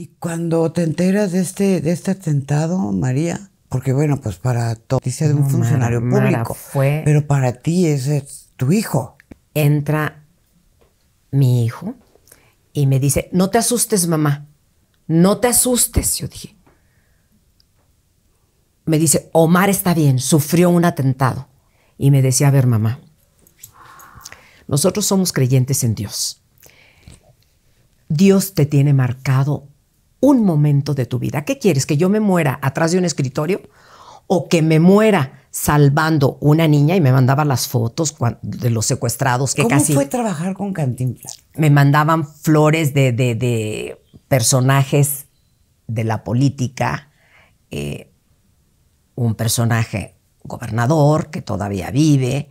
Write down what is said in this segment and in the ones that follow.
Y cuando te enteras de este, de este atentado, María, porque bueno, pues para todo, dice de un funcionario público, pero para ti es tu hijo. Entra mi hijo y me dice, no te asustes, mamá, no te asustes, yo dije. Me dice, Omar está bien, sufrió un atentado. Y me decía, a ver, mamá, nosotros somos creyentes en Dios. Dios te tiene marcado un momento de tu vida. ¿Qué quieres? ¿Que yo me muera atrás de un escritorio? ¿O que me muera salvando una niña y me mandaba las fotos de los secuestrados que ¿Cómo casi... fue trabajar con Cantinflas? Me mandaban flores de, personajes de la política. Eh, un personaje gobernador que todavía vive,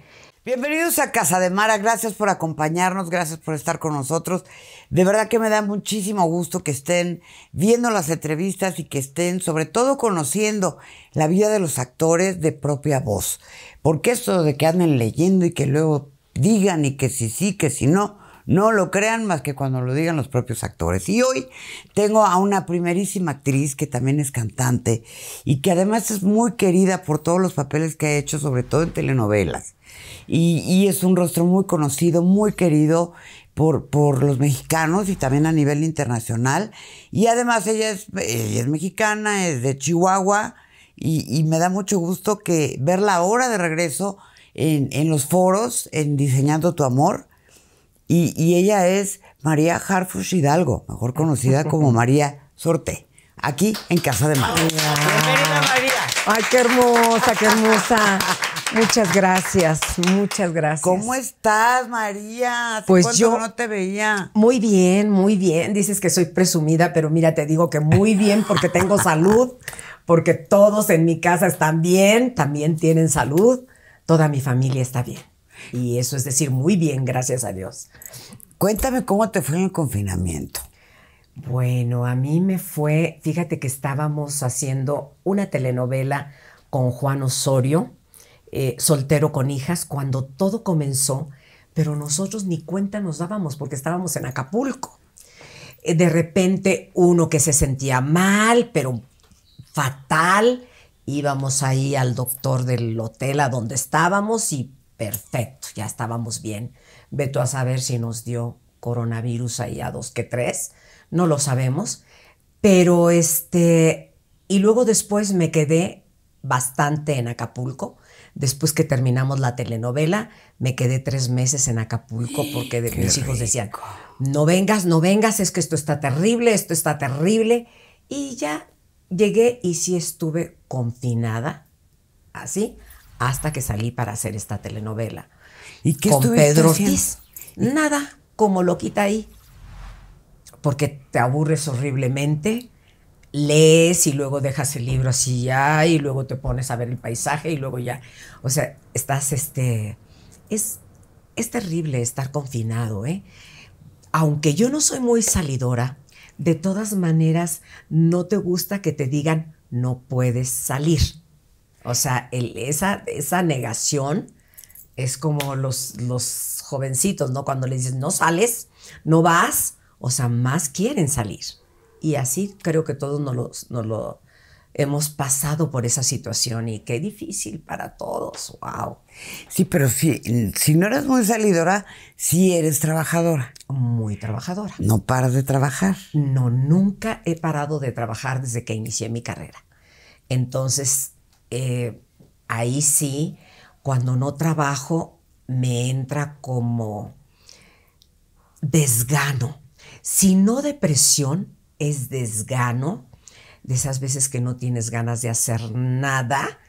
Bienvenidos a Casa de Mara, gracias por acompañarnos, gracias por estar con nosotros. De verdad que me da muchísimo gusto que estén viendo las entrevistas y que estén sobre todo conociendo la vida de los actores de propia voz. Porque esto de que anden leyendo y que luego digan y que si sí, que si no, no lo crean más que cuando lo digan los propios actores. Y hoy tengo a una primerísima actriz que también es cantante y que además es muy querida por todos los papeles que ha hecho, sobre todo en telenovelas y, es un rostro muy conocido, muy querido por, por, los mexicanos y también a nivel internacional. Y además ella es, mexicana, es de Chihuahua y, me da mucho gusto que verla ahora de regreso en, los foros, en Diseñando tu Amor. Y, ella es María Harfush Hidalgo, mejor conocida como María Sorte, aquí en Casa de Mar. Bienvenida María. Ay, qué hermosa, qué hermosa. Muchas gracias, muchas gracias. ¿Cómo estás, María? pues yo no te veía. Muy bien, muy bien. Dices que soy presumida, pero mira, te digo que muy bien porque tengo salud, porque todos en mi casa están bien, también tienen salud, toda mi familia está bien. Y eso es decir, muy bien, gracias a Dios. Cuéntame cómo te fue en el confinamiento. Bueno, a mí me fue, fíjate que estábamos haciendo una telenovela con Juan Osorio eh, soltero con hijas cuando todo comenzó, pero nosotros ni cuenta nos dábamos porque estábamos en Acapulco. Eh, de repente uno que se sentía mal, pero fatal, íbamos ahí al doctor del hotel a donde estábamos y perfecto, ya estábamos bien. Veto a saber si nos dio coronavirus ahí a dos que tres, no lo sabemos, pero este, y luego después me quedé bastante en Acapulco, Después que terminamos la telenovela, me quedé tres meses en Acapulco porque de, mis hijos decían, no vengas, no vengas, es que esto está terrible, esto está terrible. Y ya llegué y sí estuve confinada, así, hasta que salí para hacer esta telenovela. ¿Y qué Con Pedro Nada, como lo quita ahí. Porque te aburres horriblemente lees y luego dejas el libro así ya y luego te pones a ver el paisaje y luego ya, o sea, estás este, es, es terrible estar confinado, ¿eh? Aunque yo no soy muy salidora, de todas maneras no te gusta que te digan no puedes salir. O sea, esa, esa negación es como los, los jovencitos, ¿no? Cuando les dices no sales, no vas, o sea, más quieren salir. Y así creo que todos nos lo, hemos pasado por esa situación y qué difícil para todos, wow. Sí, pero si, si no eres muy salidora, sí eres trabajadora. Muy trabajadora. No paras de trabajar. No, nunca he parado de trabajar desde que inicié mi carrera. Entonces, eh, ahí sí, cuando no trabajo, me entra como desgano, si no depresión, es desgano, de esas veces que no tienes ganas de hacer nada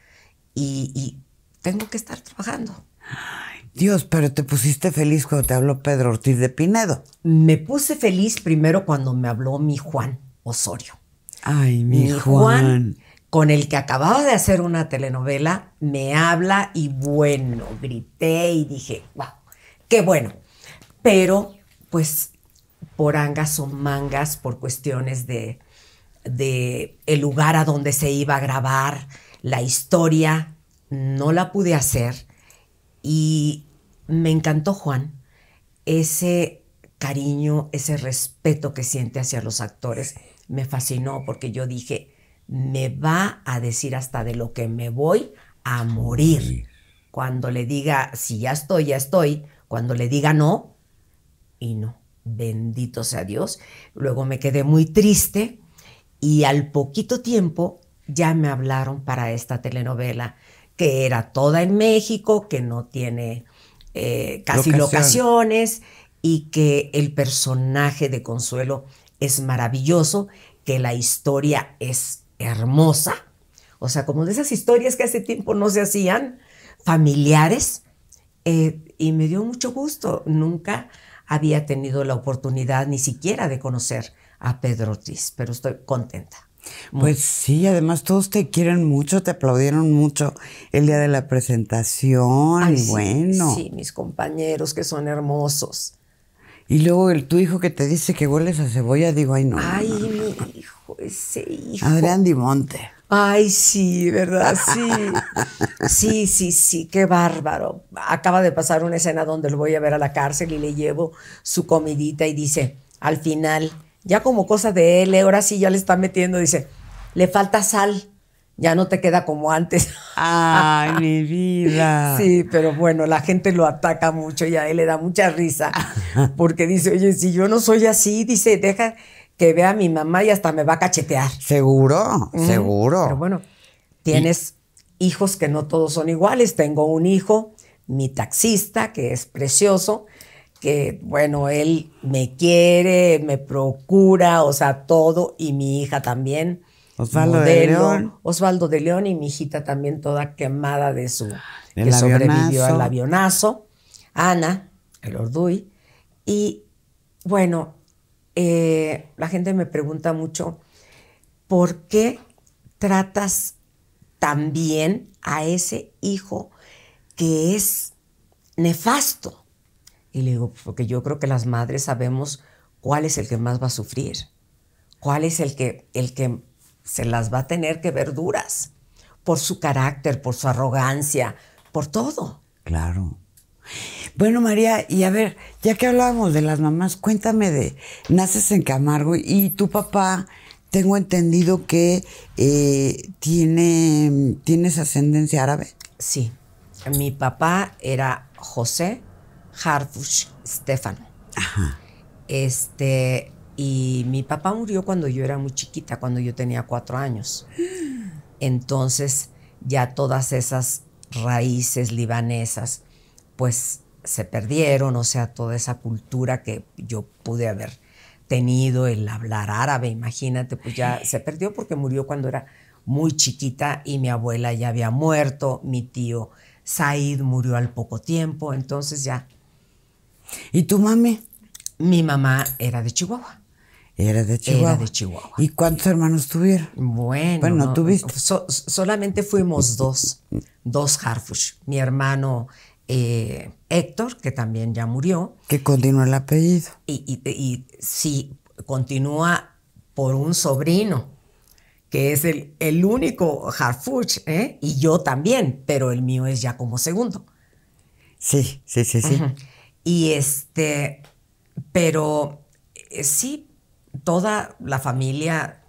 y, tengo que estar trabajando. Ay, Dios, pero te pusiste feliz cuando te habló Pedro Ortiz de Pinedo. Me puse feliz primero cuando me habló mi Juan Osorio. Ay, mi, Juan. Juan. con el que acababa de hacer una telenovela, me habla y bueno, grité y dije, wow, qué bueno. Pero, pues, por angas o mangas, por cuestiones de, de el lugar a donde se iba a grabar, la historia, no la pude hacer. Y me encantó Juan, ese cariño, ese respeto que siente hacia los actores, me fascinó porque yo dije, me va a decir hasta de lo que me voy a morir. Cuando le diga, si ya estoy, ya estoy, cuando le diga no, y no bendito sea Dios. Luego me quedé muy triste y al poquito tiempo ya me hablaron para esta telenovela que era toda en México, que no tiene eh, casi locaciones y que el personaje de Consuelo es maravilloso, que la historia es hermosa. O sea, como de esas historias que hace tiempo no se hacían, familiares. Eh, y me dio mucho gusto. Nunca había tenido la oportunidad ni siquiera de conocer a Pedro Ortiz, pero estoy contenta. Pues sí, además todos te quieren mucho, te aplaudieron mucho el día de la presentación. Ay, y bueno. Sí, mis compañeros que son hermosos. Y luego el, tu hijo que te dice que hueles a cebolla, digo, ay no. Ay, mi hijo, ese hijo. Adrián Dimonte. Ay, sí, ¿verdad? Sí. Sí, sí, sí, qué bárbaro. Acaba de pasar una escena donde lo voy a ver a la cárcel y le llevo su comidita y dice, al final, ya como cosa de él, eh, ahora sí ya le está metiendo, dice, le falta sal, ya no te queda como antes. Ay, mi vida. Sí, pero bueno, la gente lo ataca mucho y a él le da mucha risa porque dice, oye, si yo no soy así, dice, deja que vea a mi mamá y hasta me va a cachetear. Seguro, seguro. Pero bueno, tienes hijos que no todos son iguales. Tengo un hijo, mi taxista, que es precioso, que bueno, él me quiere, me procura, o sea, todo, y mi hija también. Osvaldo de León. Osvaldo de León y mi hijita también toda quemada de su... El que sobrevivió al avionazo. Ana, el Orduy. Y bueno, eh, la gente me pregunta mucho, ¿por qué tratas tan bien a ese hijo que es nefasto? Y le digo, porque yo creo que las madres sabemos cuál es el que más va a sufrir, cuál es el que, el que se las va a tener que ver duras por su carácter, por su arrogancia, por todo. Claro. Bueno, María, y a ver, ya que hablábamos de las mamás, cuéntame de, naces en Camargo y tu papá, tengo entendido que eh, tiene, tienes ascendencia árabe. Sí, mi papá era José Harfush Stefano. Ajá. Este, y mi papá murió cuando yo era muy chiquita, cuando yo tenía cuatro años. Entonces, ya todas esas raíces libanesas, pues se perdieron, o sea, toda esa cultura que yo pude haber tenido, el hablar árabe, imagínate, pues ya se perdió porque murió cuando era muy chiquita y mi abuela ya había muerto, mi tío Said murió al poco tiempo, entonces ya. ¿Y tu mami? Mi mamá era de Chihuahua. Era de Chihuahua. ¿Y cuántos hermanos tuvieron? Bueno. solamente fuimos dos, dos Harfush. Mi hermano eh, Héctor, que también ya murió. Que continúa el apellido. Y, si sí, continúa por un sobrino, que es el, el único Harfuch, ¿eh? y yo también, pero el mío es ya como segundo. Sí, sí, sí, sí. Y este, pero eh, sí, toda la familia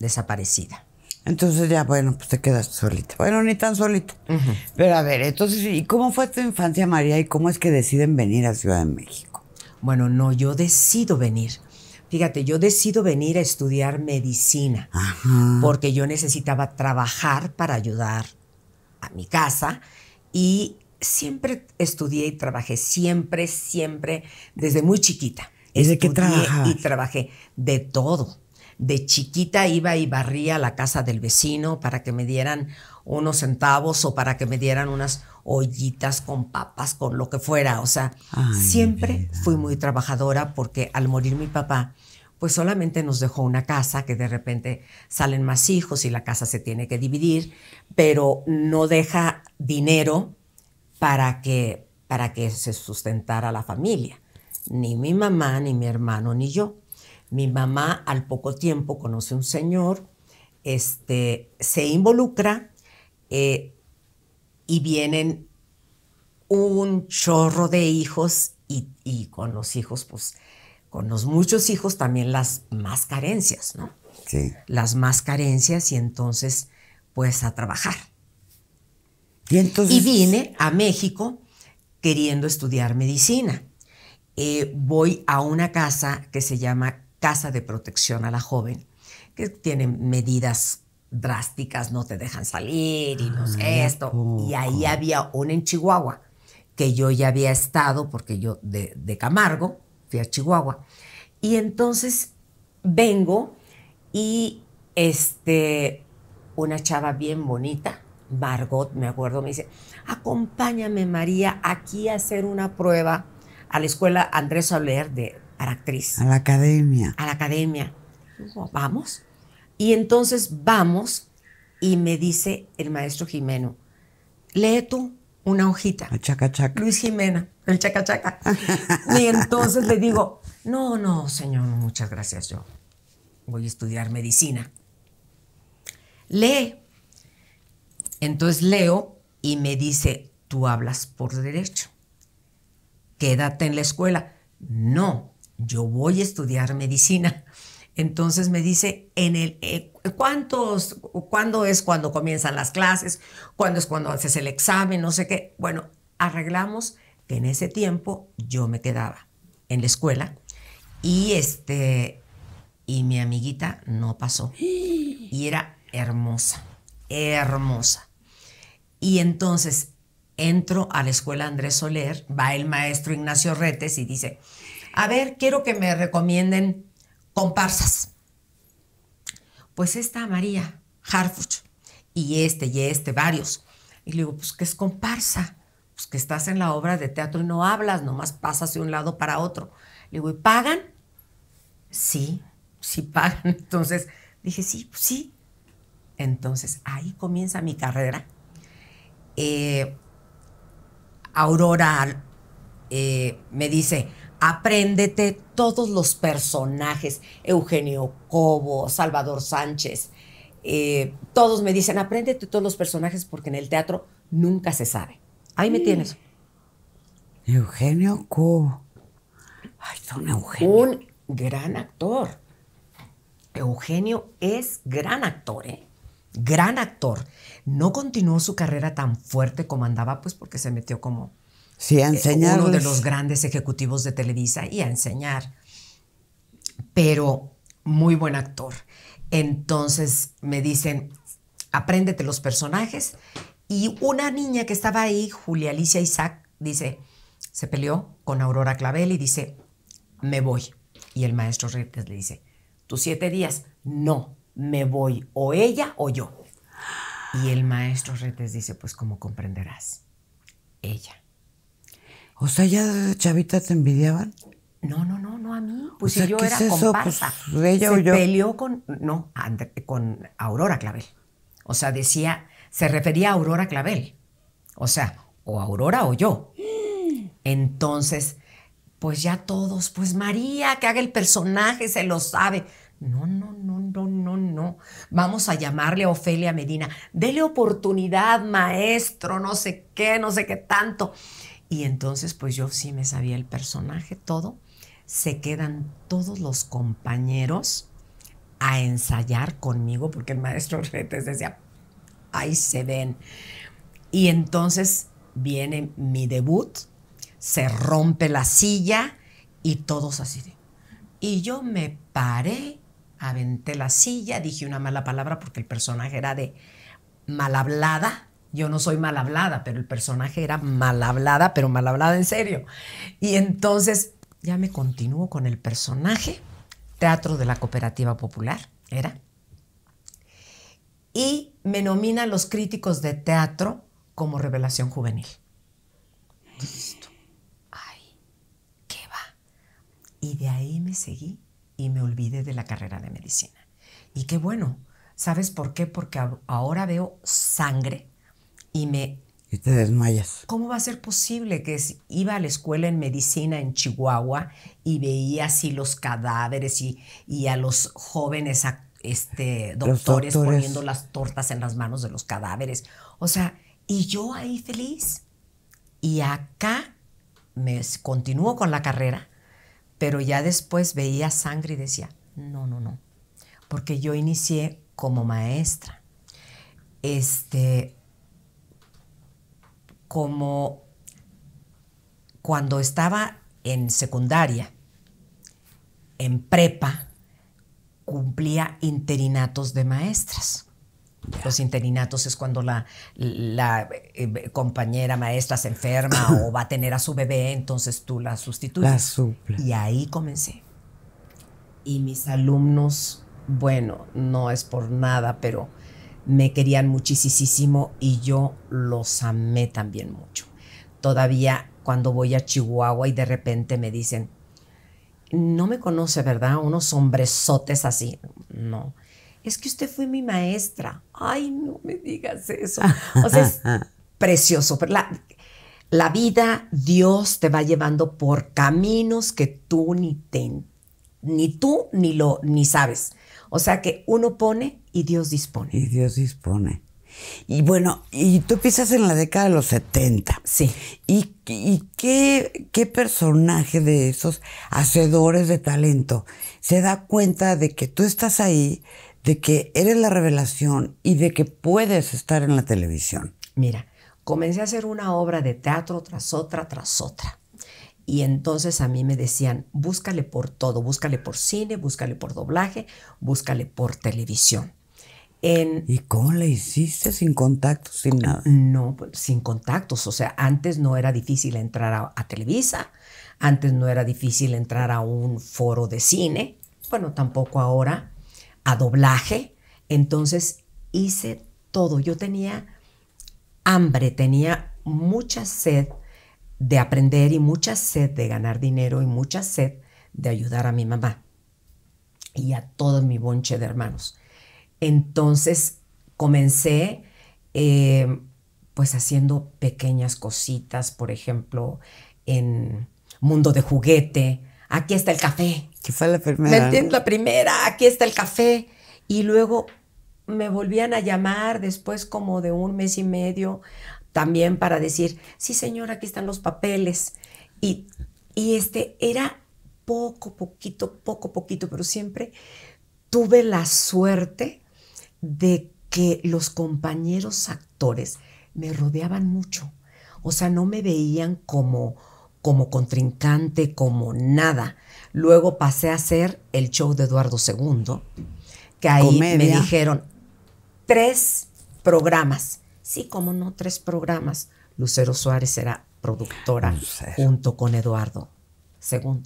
desaparecida. Entonces ya, bueno, pues te quedas solita. Bueno, ni tan solita. Pero a ver, entonces, ¿y cómo fue tu infancia, María? ¿Y cómo es que deciden venir a Ciudad de México? Bueno, no, yo decido venir. Fíjate, yo decido venir a estudiar medicina Ajá. porque yo necesitaba trabajar para ayudar a mi casa y siempre estudié y trabajé, siempre, siempre, desde muy chiquita. ¿Y de qué Y trabajé de todo de chiquita iba y barría la casa del vecino para que me dieran unos centavos o para que me dieran unas ollitas con papas, con lo que fuera. O sea, siempre fui muy trabajadora porque al morir mi papá, pues solamente nos dejó una casa que de repente salen más hijos y la casa se tiene que dividir, pero no deja dinero para que, para que se sustentara la familia. Ni mi mamá, ni mi hermano, ni yo. Mi mamá al poco tiempo conoce un señor, este, se involucra eh, y vienen un chorro de hijos y, con los hijos, pues con los muchos hijos también las más carencias, ¿no? Sí. Las más carencias y entonces pues a trabajar. Y, entonces... y vine a México queriendo estudiar medicina. Eh, voy a una casa que se llama casa de protección a la joven, que tiene medidas drásticas, no te dejan salir y no sé esto. Y ahí había una en Chihuahua, que yo ya había estado, porque yo de, Camargo fui a Chihuahua. Y entonces vengo y este, una chava bien bonita, Margot, me acuerdo, me dice, acompáñame María aquí a hacer una prueba a la escuela Andrés Soler de, a la actriz. A la academia. A la academia. Vamos. Y entonces vamos y me dice el maestro Jimeno, lee tú una hojita. El chaca, Luis Jimena, el chaca y entonces le digo, no, no, señor, muchas gracias, yo voy a estudiar medicina. Lee. Entonces leo y me dice, tú hablas por derecho. Quédate en la escuela. No, yo voy a estudiar medicina. Entonces me dice, en el, eh, ¿cuántos, cuándo es cuando comienzan las clases? ¿Cuándo es cuando haces el examen? No sé qué. Bueno, arreglamos que en ese tiempo yo me quedaba en la escuela y este, y mi amiguita no pasó. Y era hermosa, hermosa. Y entonces entro a la escuela Andrés Soler, va el maestro Ignacio Retes y dice, a ver, quiero que me recomienden comparsas. Pues esta María Harfuch y este y este, varios. Y le digo, pues ¿qué es comparsa? Pues que estás en la obra de teatro y no hablas, nomás pasas de un lado para otro. Le digo, ¿y pagan? Sí, sí pagan. Entonces dije, sí, pues sí. Entonces ahí comienza mi carrera. Eh, Aurora eh, me dice, Apréndete todos los personajes, Eugenio Cobo, Salvador Sánchez, eh, todos me dicen, apréndete todos los personajes porque en el teatro nunca se sabe. Ahí me tienes. Eugenio Cobo. Ay, don Eugenio. Un gran actor. Eugenio es gran actor, ¿eh? Gran actor. No continuó su carrera tan fuerte como andaba, pues porque se metió como Sí, a eh, uno de los grandes ejecutivos de Televisa y a enseñar. Pero muy buen actor. Entonces me dicen, apréndete los personajes. Y una niña que estaba ahí, Julia Alicia Isaac, dice, se peleó con Aurora Clavel y dice, me voy. Y el maestro Retes le dice, tus siete días, no, me voy, o ella o yo. Y el maestro Retes dice, pues como comprenderás, ella. O sea, ya chavita te envidiaban. No, no, no, no a mí. Pues si yo era comparsa. Pues, ella o yo. peleó con, no, con Aurora Clavel. O sea, decía, se refería a Aurora Clavel. O sea, o Aurora o yo. Entonces, pues ya todos, pues María, que haga el personaje, se lo sabe. No, no, no, no, no, no. Vamos a llamarle a Ofelia Medina. Dele oportunidad, maestro, no sé qué, no sé qué tanto. Y entonces pues yo sí me sabía el personaje, todo. Se quedan todos los compañeros a ensayar conmigo porque el maestro Retes decía, ahí se ven. Y entonces viene mi debut, se rompe la silla y todos así. y yo me paré, aventé la silla, dije una mala palabra porque el personaje era de mal hablada yo no soy mal hablada, pero el personaje era mal hablada, pero mal hablada en serio. Y entonces ya me continúo con el personaje, Teatro de la Cooperativa Popular, era. Y me nominan los críticos de teatro como revelación juvenil. Listo. Ay, ¿qué va? Y de ahí me seguí y me olvidé de la carrera de medicina. Y qué bueno, ¿sabes por qué? Porque ahora veo sangre y me... Y te desmayas. ¿Cómo va a ser posible que iba a la escuela en medicina en Chihuahua y veía así los cadáveres y, a los jóvenes este, doctores, poniendo las tortas en las manos de los cadáveres? O sea, y yo ahí feliz. Y acá me continúo con la carrera, pero ya después veía sangre y decía, no, no, no, porque yo inicié como maestra. Este, como cuando estaba en secundaria, en prepa, cumplía interinatos de maestras. Los interinatos es cuando la, eh, eh, compañera maestra se enferma o va a tener a su bebé, entonces tú la sustituyes. La suple. Y ahí comencé. Y mis alumnos, bueno, no es por nada, pero me querían muchísimo y yo los amé también mucho. Todavía cuando voy a Chihuahua y de repente me dicen, no me conoce, ¿verdad? Unos hombresotes así. No. Es que usted fue mi maestra. Ay, no me digas eso. O sea, es precioso. Pero la, vida, Dios te va llevando por caminos que tú ni te, ni tú ni lo ni sabes. O sea que uno pone y Dios dispone. Y Dios dispone. Y bueno, y tú empiezas en la década de los 70. Sí. ¿Y, qué, qué, personaje de esos hacedores de talento se da cuenta de que tú estás ahí, de que eres la revelación y de que puedes estar en la televisión? Mira, comencé a hacer una obra de teatro tras otra, tras otra. Y entonces a mí me decían, búscale por todo, búscale por cine, búscale por doblaje, búscale por televisión. ¿Y cómo la hiciste sin contactos, sin nada? No, pues, sin contactos. O sea, antes no era difícil entrar a, a Televisa, antes no era difícil entrar a un foro de cine, bueno, tampoco ahora, a doblaje. Entonces hice todo. Yo tenía hambre, tenía mucha sed de aprender y mucha sed de ganar dinero y mucha sed de ayudar a mi mamá y a todo mi bonche de hermanos. Entonces comencé eh, pues haciendo pequeñas cositas, por ejemplo, en Mundo de Juguete, aquí está el café. Que fue la primera. La primera, aquí está el café. Y luego me volvían a llamar después como de un mes y medio también para decir, sí señor, aquí están los papeles. y este era poco, poquito, poco, poquito, pero siempre tuve la suerte de que los compañeros actores me rodeaban mucho. O sea, no me veían como, como contrincante, como nada. Luego pasé a hacer el show de Eduardo II, que ahí me dijeron tres programas. Sí, como no, tres programas. Lucero Suárez era productora junto con Eduardo II.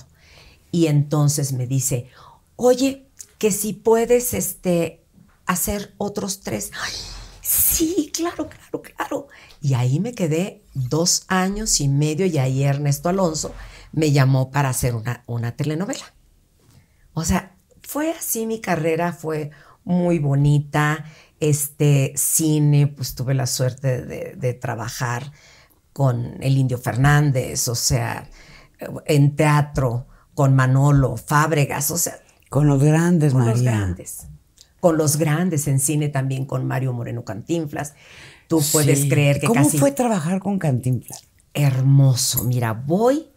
Y entonces me dice, oye, que si puedes, este, hacer otros tres. sí, claro, claro, claro. Y ahí me quedé dos años y medio y ahí Ernesto Alonso me llamó para hacer una, telenovela. O sea, fue así mi carrera, fue muy bonita. Este cine, pues tuve la suerte de, trabajar con el Indio Fernández, o sea, en teatro, con Manolo, Fábregas, o sea. Con los grandes, con Los grandes con los grandes en cine también, con Mario Moreno Cantinflas. Tú puedes creer que ¿Cómo fue trabajar con Cantinflas? Hermoso. Mira, voy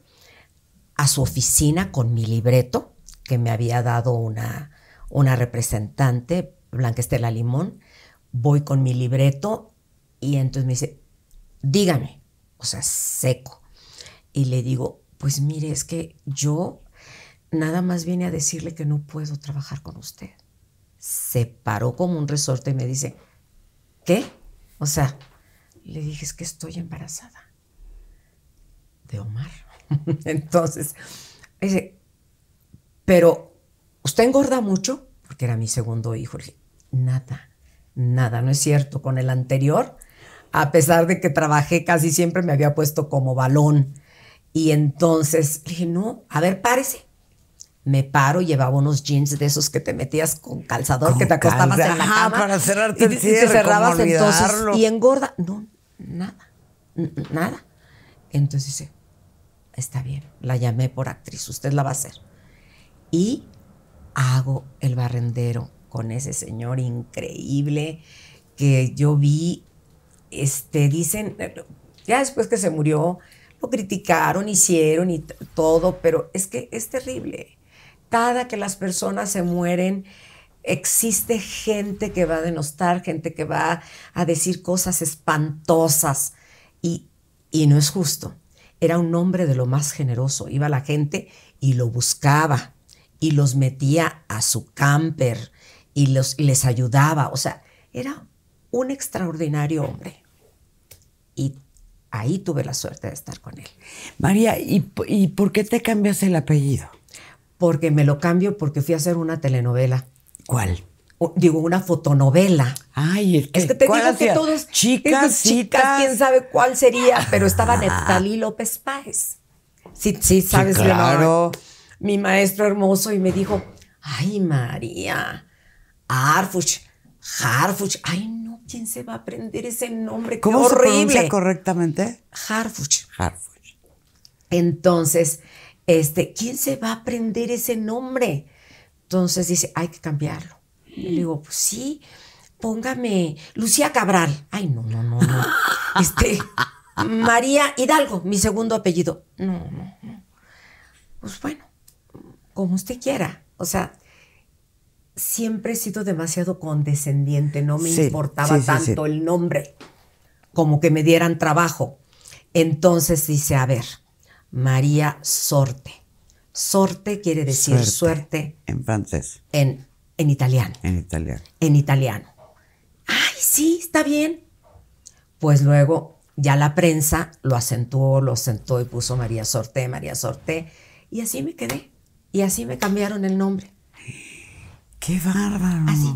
a su oficina con mi libreto que me había dado una, una representante, Blanca Estela Limón. Voy con mi libreto y entonces me dice, dígame, o sea, seco. Y le digo, pues mire, es que yo nada más vine a decirle que no puedo trabajar con usted se paró como un resorte y me dice, ¿qué? O sea, le dije, es que estoy embarazada de Omar. Entonces, dice, pero usted engorda mucho, porque era mi segundo hijo. Le dije, nada, nada, no es cierto. Con el anterior, a pesar de que trabajé casi siempre, me había puesto como balón. Y entonces le dije, no, a ver, párese me paro, llevaba unos jeans de esos que te metías con calzador, que te acostabas en la cama. y, te cerrabas entonces y engorda. No, nada, nada. Entonces dice, está bien, la llamé por actriz, usted la va a hacer. Y hago el barrendero con ese señor increíble que yo vi, este, dicen, ya después que se murió, lo criticaron, hicieron y todo, pero es que es terrible cada que las personas se mueren, existe gente que va a denostar, gente que va a decir cosas espantosas y, y no es justo. Era un hombre de lo más generoso, iba la gente y lo buscaba y los metía a su camper y, los, les ayudaba, o sea, era un extraordinario hombre. Y ahí tuve la suerte de estar con él. María, ¿y, y por qué te cambias el apellido? porque me lo cambio porque fui a hacer una telenovela. ¿Cuál? digo, una fotonovela. Ay, es que, es que te digo que todos chicas, chicas, quién sabe cuál sería, pero estaba ah. Neftalí López Páez. Sí, sí, sabes, claro. Mi maestro hermoso y me dijo, ay, María, Harfuch, Harfuch, ay, no, ¿quién se va a aprender ese nombre? ¿Cómo Qué horrible. se pronuncia correctamente? Harfuch. Harfuch. Entonces, este, ¿quién se va a aprender ese nombre? Entonces dice, hay que cambiarlo. Y le digo, pues sí, póngame Lucía Cabral. Ay, no, no, no, no. Este, María Hidalgo, mi segundo apellido. No, no, no. Pues bueno, como usted quiera. O sea, siempre he sido demasiado condescendiente, no me importaba tanto el nombre como que me dieran trabajo. Entonces dice, a ver, María Sorte. Sorte quiere decir suerte, en francés. En, italiano. En italiano. En italiano. Ay, sí, está bien. Pues luego ya la prensa lo acentuó, lo acentuó y puso María Sorte, María Sorte. Y así me quedé. Y así me cambiaron el nombre. Qué bárbaro. Así.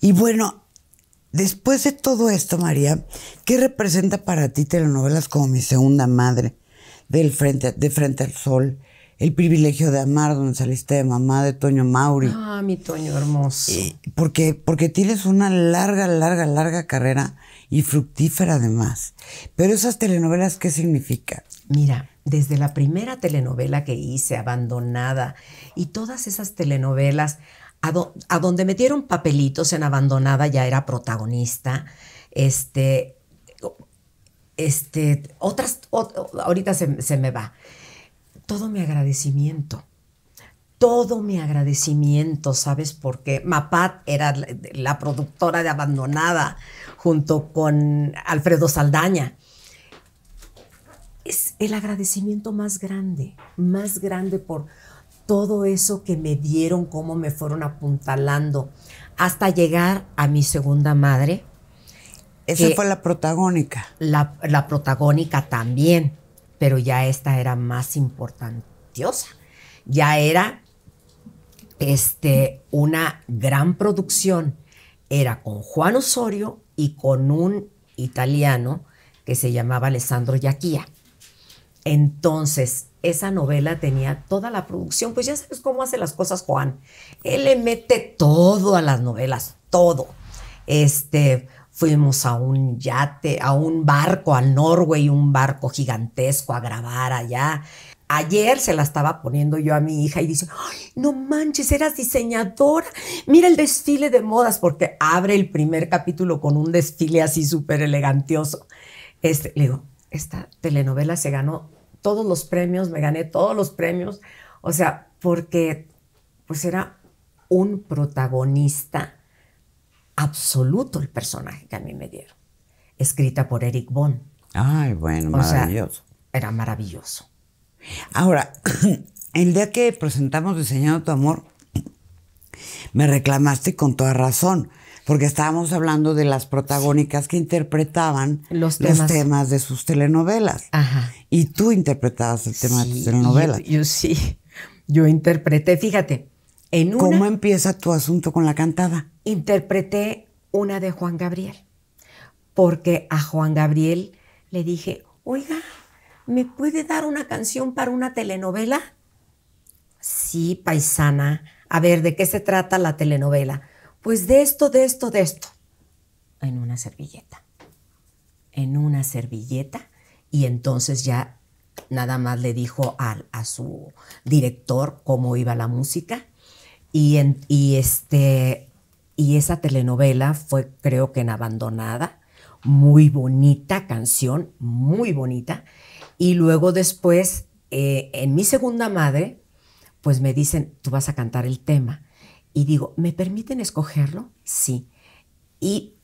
Y bueno, después de todo esto, María, ¿qué representa para ti telenovelas como Mi Segunda Madre? del frente, de Frente al Sol, El privilegio de amar, donde saliste de mamá, de Toño Mauri. Ah, mi Toño hermoso. Eh, porque, porque tienes una larga, larga, larga carrera y fructífera además. Pero esas telenovelas, ¿qué significa? Mira, desde la primera telenovela que hice, Abandonada, y todas esas telenovelas, a, a donde metieron papelitos en Abandonada ya era protagonista, este, este, otras, ahorita se, se me va, todo mi agradecimiento todo mi agradecimiento, ¿sabes? Porque Mapat era la productora de Abandonada junto con Alfredo Saldaña. Es el agradecimiento más grande, más grande por todo eso que me dieron, cómo me fueron apuntalando, hasta llegar a mi segunda madre, esa fue la protagónica. La, protagónica también, pero ya esta era más importantiosa. Ya era este, una gran producción. Era con Juan Osorio y con un italiano que se llamaba Alessandro Yaquía. Entonces, esa novela tenía toda la producción. Pues ya sabes cómo hace las cosas Juan. Él le mete todo a las novelas, todo. Este, Fuimos a un yate, a un barco, al Norway, un barco gigantesco a grabar allá. Ayer se la estaba poniendo yo a mi hija y dice, no manches, eras diseñadora. Mira el desfile de modas, porque abre el primer capítulo con un desfile así súper elegantioso. Este, le digo, esta telenovela se ganó todos los premios, me gané todos los premios. O sea, porque pues era un protagonista absoluto el personaje que a mí me dieron. Escrita por Eric Bond. Ay, bueno, maravilloso. era maravilloso. Ahora, el día que presentamos Diseñando tu amor, me reclamaste con toda razón, porque estábamos hablando de las protagónicas que interpretaban los temas, de sus telenovelas. Ajá. Y tú interpretabas el tema de tus telenovelas. yo sí, yo interpreté, fíjate, ¿Cómo empieza tu asunto con la cantada? Interpreté una de Juan Gabriel, porque a Juan Gabriel le dije, oiga, ¿me puede dar una canción para una telenovela? Sí, paisana. A ver, ¿de qué se trata la telenovela? Pues de esto, de esto, de esto. En una servilleta. En una servilleta. Y entonces ya nada más le dijo a su director cómo iba la música y, este, y esa telenovela fue, creo que en Abandonada, muy bonita canción, muy bonita. Y luego después, eh, en mi segunda madre, pues me dicen, tú vas a cantar el tema. Y digo, ¿me permiten escogerlo? Sí. Y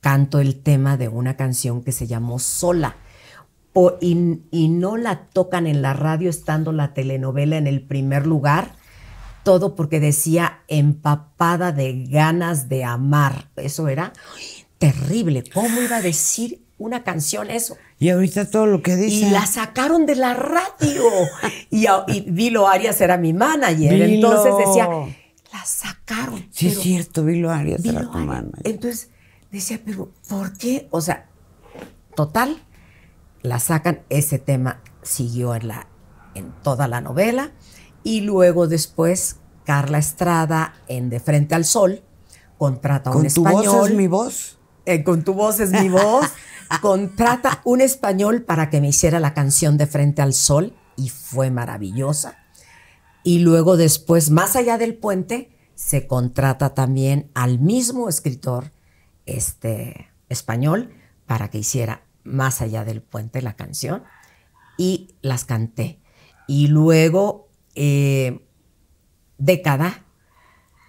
canto el tema de una canción que se llamó Sola. y, y, no la tocan en la radio estando la telenovela en el primer lugar todo porque decía empapada de ganas de amar. Eso era terrible. ¿Cómo iba a decir una canción eso? Y ahorita todo lo que dice. Y la sacaron de la radio. y, Vilo Arias era mi manager. Entonces decía, la sacaron. Sí, es cierto, Vilo Arias era tu manager. Entonces decía, pero ¿por qué? O sea, total, la sacan. Ese tema siguió en, la, en toda la novela. Y luego después Carla Estrada en De Frente al Sol contrata a un español. Eh, ¿Con tu voz es mi voz? con tu voz es mi voz. contrata un español para que me hiciera la canción de Frente al Sol y fue maravillosa. Y luego después, más allá del puente, se contrata también al mismo escritor este, español para que hiciera más allá del puente la canción y las canté. Y luego eh, década,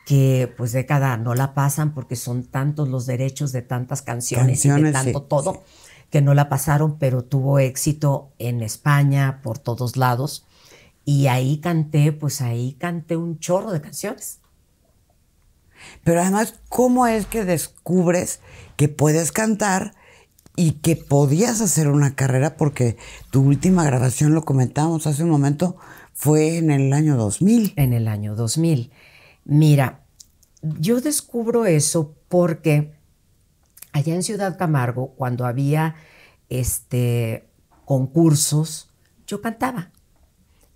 que pues década no la pasan porque son tantos los derechos de tantas canciones, y tanto todo, que no la pasaron, pero tuvo éxito en España, por todos lados. Y ahí canté, pues ahí canté un chorro de canciones. Pero además, ¿cómo es que descubres que puedes cantar y que podías hacer una carrera? Porque tu última grabación, lo comentábamos hace un momento, fue en el año 2000. En el año 2000. Mira, yo descubro eso porque allá en Ciudad Camargo, cuando había este, concursos, yo cantaba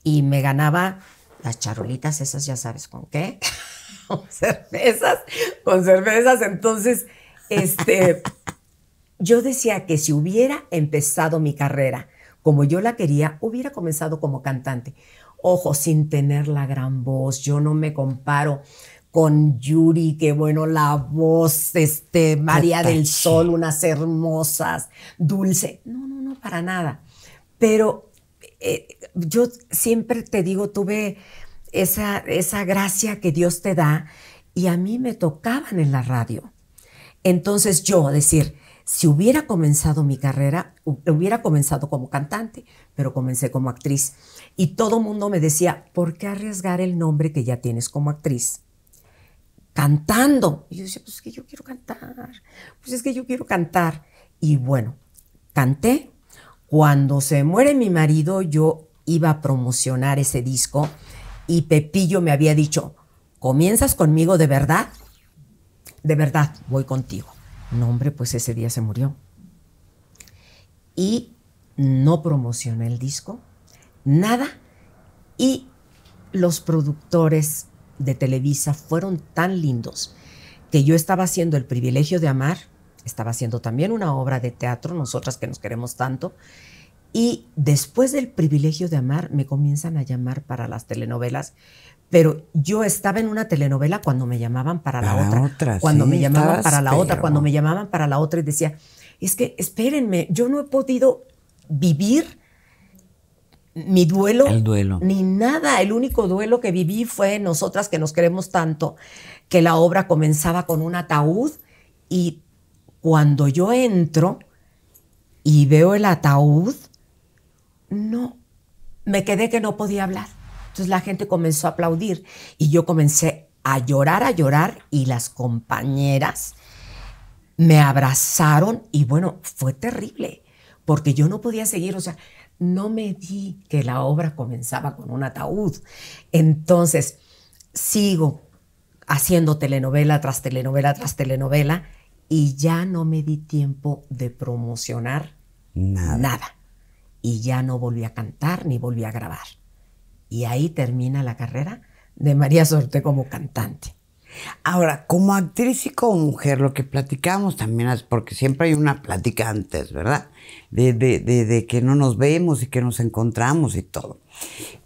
y me ganaba las charolitas esas, ya sabes con qué, con cervezas, con cervezas. Entonces, este, yo decía que si hubiera empezado mi carrera como yo la quería, hubiera comenzado como cantante ojo, sin tener la gran voz. Yo no me comparo con Yuri, que bueno, la voz, este, María del Sol, unas hermosas, dulce. No, no, no, para nada. Pero eh, yo siempre te digo, tuve esa, esa gracia que Dios te da y a mí me tocaban en la radio. Entonces yo, decir, si hubiera comenzado mi carrera, hubiera comenzado como cantante, pero comencé como actriz. Y todo mundo me decía, ¿por qué arriesgar el nombre que ya tienes como actriz? Cantando. Y yo decía, pues es que yo quiero cantar, pues es que yo quiero cantar. Y bueno, canté. Cuando se muere mi marido, yo iba a promocionar ese disco y Pepillo me había dicho, ¿comienzas conmigo de verdad? De verdad, voy contigo. No, hombre, pues ese día se murió. Y no promocioné el disco nada. Y los productores de Televisa fueron tan lindos que yo estaba haciendo El privilegio de amar, estaba haciendo también una obra de teatro, nosotras que nos queremos tanto, y después del privilegio de amar me comienzan a llamar para las telenovelas, pero yo estaba en una telenovela cuando me llamaban para, la otra, cuando me llamaban para la otra, cuando me llamaban para la otra y decía, es que espérenme, yo no he podido vivir mi duelo, El duelo, ni nada. El único duelo que viví fue nosotras que nos queremos tanto, que la obra comenzaba con un ataúd y cuando yo entro y veo el ataúd, no, me quedé que no podía hablar. Entonces la gente comenzó a aplaudir y yo comencé a llorar, a llorar y las compañeras me abrazaron y bueno, fue terrible porque yo no podía seguir, o sea, no me di que la obra comenzaba con un ataúd. Entonces, sigo haciendo telenovela tras telenovela tras telenovela y ya no me di tiempo de promocionar nada. Y ya no volví a cantar ni volví a grabar. Y ahí termina la carrera de María Sorte como cantante. Ahora, como actriz y como mujer, lo que platicamos también es porque siempre hay una plática antes, ¿verdad? De, que no nos vemos y que nos encontramos y todo.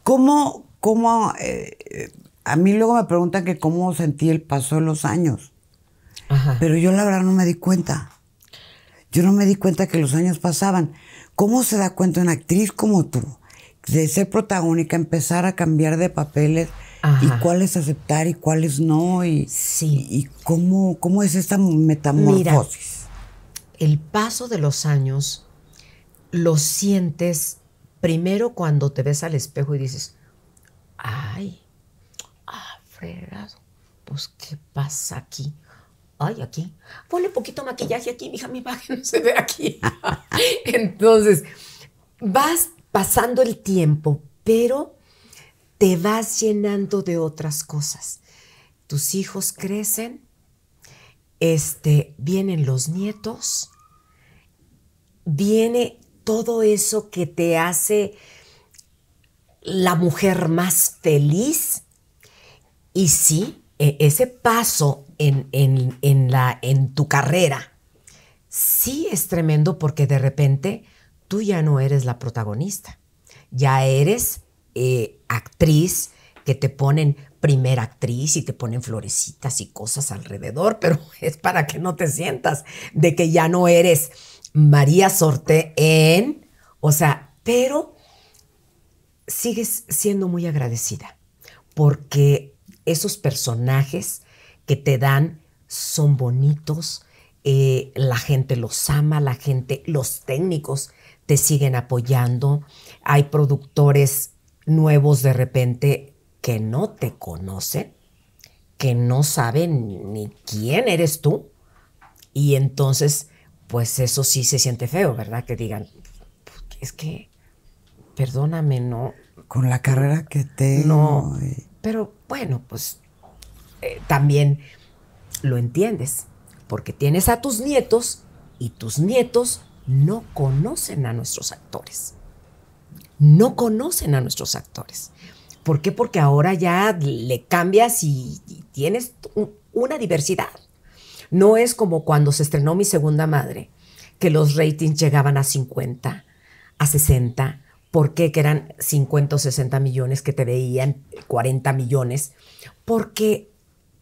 ¿Cómo, cómo eh, a mí luego me preguntan que cómo sentí el paso de los años? Pero yo la verdad no me di cuenta. Yo no me di cuenta que los años pasaban. ¿Cómo se da cuenta una actriz como tú de ser protagónica, empezar a cambiar de papeles? y cuál es aceptar y cuál es no y, sí. y, cómo, cómo, es esta metamorfosis. el paso de los años lo sientes primero cuando te ves al espejo y dices, ay, ah, fregado, pues qué pasa aquí. Ay, aquí. Ponle poquito maquillaje aquí, mija, mi imagen no se ve aquí. Entonces, vas pasando el tiempo, pero te vas llenando de otras cosas. Tus hijos crecen, este, vienen los nietos, viene todo eso que te hace la mujer más feliz. Y sí, e, ese paso en, la, en tu carrera sí es tremendo porque de repente tú ya no eres la protagonista, ya eres eh, actriz que te ponen primera actriz y te ponen florecitas y cosas alrededor, pero es para que no te sientas de que ya no eres María Sorte en, o sea, pero sigues siendo muy agradecida porque esos personajes que te dan son bonitos, eh, la gente los ama, la gente, los técnicos te siguen apoyando, hay productores nuevos de repente que no te conocen, que no saben ni quién eres tú. Y entonces, pues eso sí se siente feo, ¿verdad? Que digan, es que, perdóname, no. Con la carrera que te No. Pero bueno, pues eh, también lo entiendes, porque tienes a tus nietos y tus nietos no conocen a nuestros actores no conocen a nuestros actores. ¿Por qué? Porque ahora ya le cambias y, tienes una diversidad. No es como cuando se estrenó Mi Segunda Madre, que los ratings llegaban a 50, a 60. ¿Por qué? Que eran 50 o 60 millones que te veían, 40 millones. Porque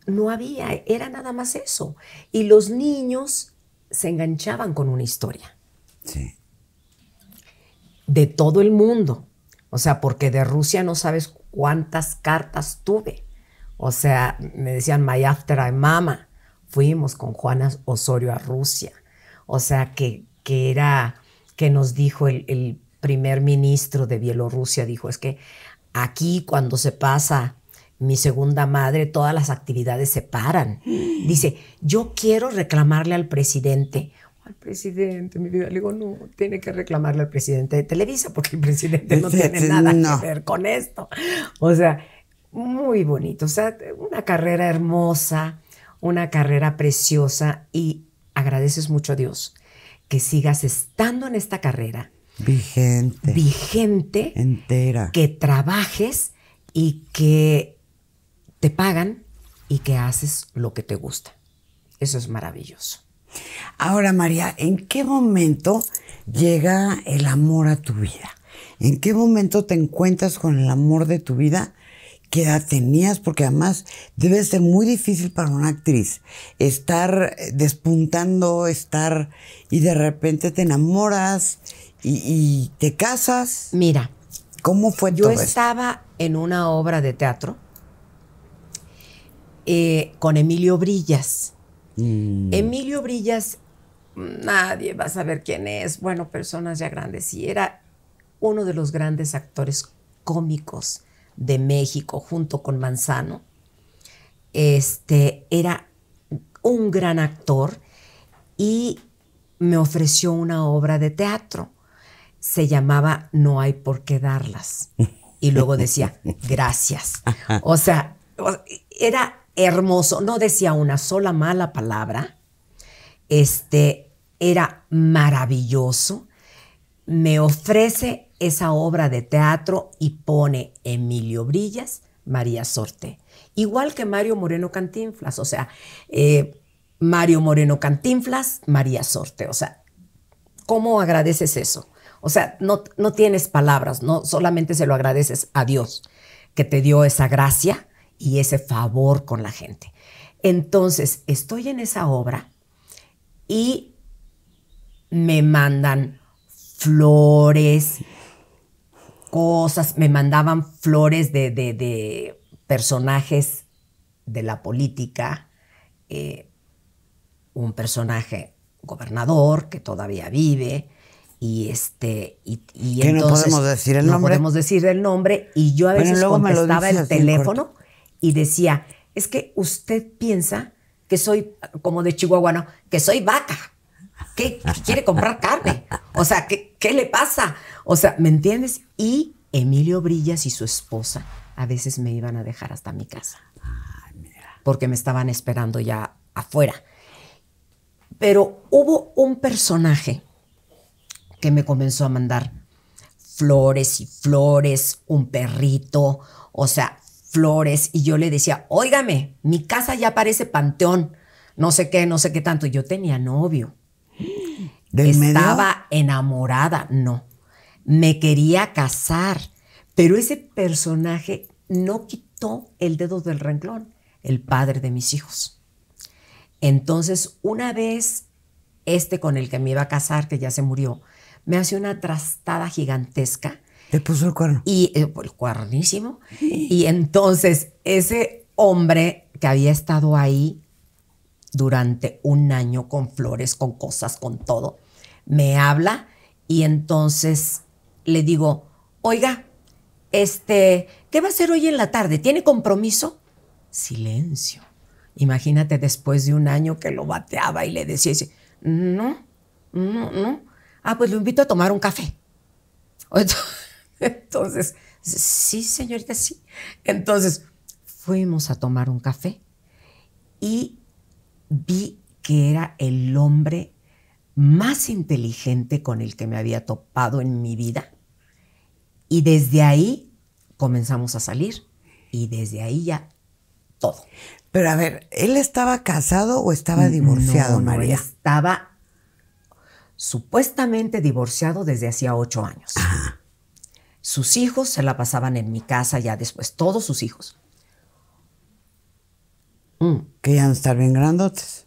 no había, era nada más eso. Y los niños se enganchaban con una historia. Sí de todo el mundo. O sea, porque de Rusia no sabes cuántas cartas tuve. O sea, me decían, my after I mama. Fuimos con Juana Osorio a Rusia. O sea, que, que era, que nos dijo el primer ministro de Bielorrusia, dijo, es que aquí cuando se pasa mi segunda madre, todas las actividades se paran. Dice, yo quiero reclamarle al presidente al presidente, mi vida. Le digo, no, tiene que reclamarle al presidente de Televisa porque el presidente no tiene nada que ver con esto. O sea, muy bonito. O sea, una carrera hermosa, una carrera preciosa y agradeces mucho a Dios que sigas estando en esta carrera. Vigente. Vigente. Entera. Que trabajes y que te pagan y que haces lo que te gusta. Eso es maravilloso. Ahora, María, ¿en qué momento llega el amor a tu vida? ¿En qué momento te encuentras con el amor de tu vida? ¿Qué edad tenías? Porque además debe ser muy difícil para una actriz estar eh, despuntando, estar y de repente te enamoras y, te casas. Mira, ¿cómo fue Yo estaba en una obra de teatro eh, con Emilio Brillas Mm. Emilio Brillas, nadie va a saber quién es, bueno, personas ya grandes, y era uno de los grandes actores cómicos de México, junto con Manzano. Este era un gran actor y me ofreció una obra de teatro. Se llamaba No hay por qué darlas. Y luego decía, gracias. O sea, era hermoso, no decía una sola mala palabra, este, era maravilloso, me ofrece esa obra de teatro y pone Emilio Brillas, María Sorte, igual que Mario Moreno Cantinflas, o sea, eh, Mario Moreno Cantinflas, María Sorte, o sea, ¿cómo agradeces eso? O sea, no, tienes palabras, no solamente se lo agradeces a Dios que te dio esa gracia, y ese favor con la gente. Entonces, estoy en esa obra y me mandan flores, cosas, me mandaban flores de, de, personajes de la política, eh, un personaje gobernador que todavía vive, y este y, no podemos decir el nombre no podemos decir el nombre y yo a veces contestaba el teléfono y decía, es que usted piensa que soy, como de Chihuahua, no, que soy vaca, que, quiere comprar carne. O sea, ¿qué, ¿qué le pasa? O sea, ¿me entiendes? Y Emilio Brillas y su esposa a veces me iban a dejar hasta mi casa. Porque me estaban esperando ya afuera. Pero hubo un personaje que me comenzó a mandar flores y flores, un perrito, o sea, flores y yo le decía, óigame, mi casa ya parece panteón, no sé qué, no sé qué tanto. Yo tenía novio. Estaba enamorada, no. Me quería casar, pero ese personaje no quitó el dedo del renglón, el padre de mis hijos. Entonces, una vez este con el que me iba a casar, que ya se murió, me hace una trastada gigantesca puso el cuerno. Y eh, el cuernísimo. Y entonces ese hombre que había estado ahí durante un año con flores, con cosas, con todo, me habla y entonces le digo, oiga, este, ¿qué va a hacer hoy en la tarde? ¿Tiene compromiso? Silencio. Imagínate después de un año que lo bateaba y le decía, no, no, no. Ah, pues lo invito a tomar un café. Entonces, sí, señorita, sí. Entonces, fuimos a tomar un café y vi que era el hombre más inteligente con el que me había topado en mi vida. Y desde ahí comenzamos a salir y desde ahí ya todo. Pero a ver, ¿él estaba casado o estaba divorciado, María? estaba supuestamente divorciado desde hacía ocho años. Sus hijos se la pasaban en mi casa ya después, todos sus hijos. Mm, que estar bien grandotes.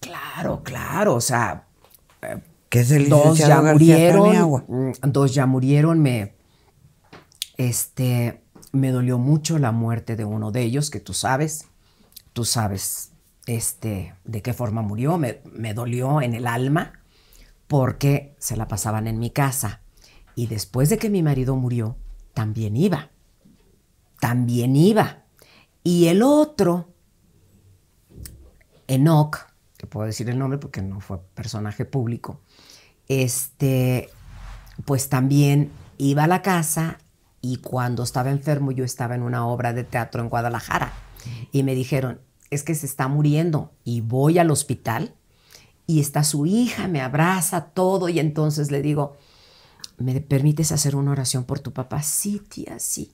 Claro, claro, o sea... Eh, ¿Qué es el dos ya murieron, mm, dos ya murieron, me... Este, me dolió mucho la muerte de uno de ellos, que tú sabes, tú sabes este, de qué forma murió, me, me, dolió en el alma porque se la pasaban en mi casa. Y después de que mi marido murió, también iba. También iba. Y el otro, Enoch, que puedo decir el nombre porque no fue personaje público, este, pues también iba a la casa y cuando estaba enfermo yo estaba en una obra de teatro en Guadalajara y me dijeron, es que se está muriendo y voy al hospital y está su hija, me abraza todo y entonces le digo, ¿me permites hacer una oración por tu papá? Sí, tía, sí.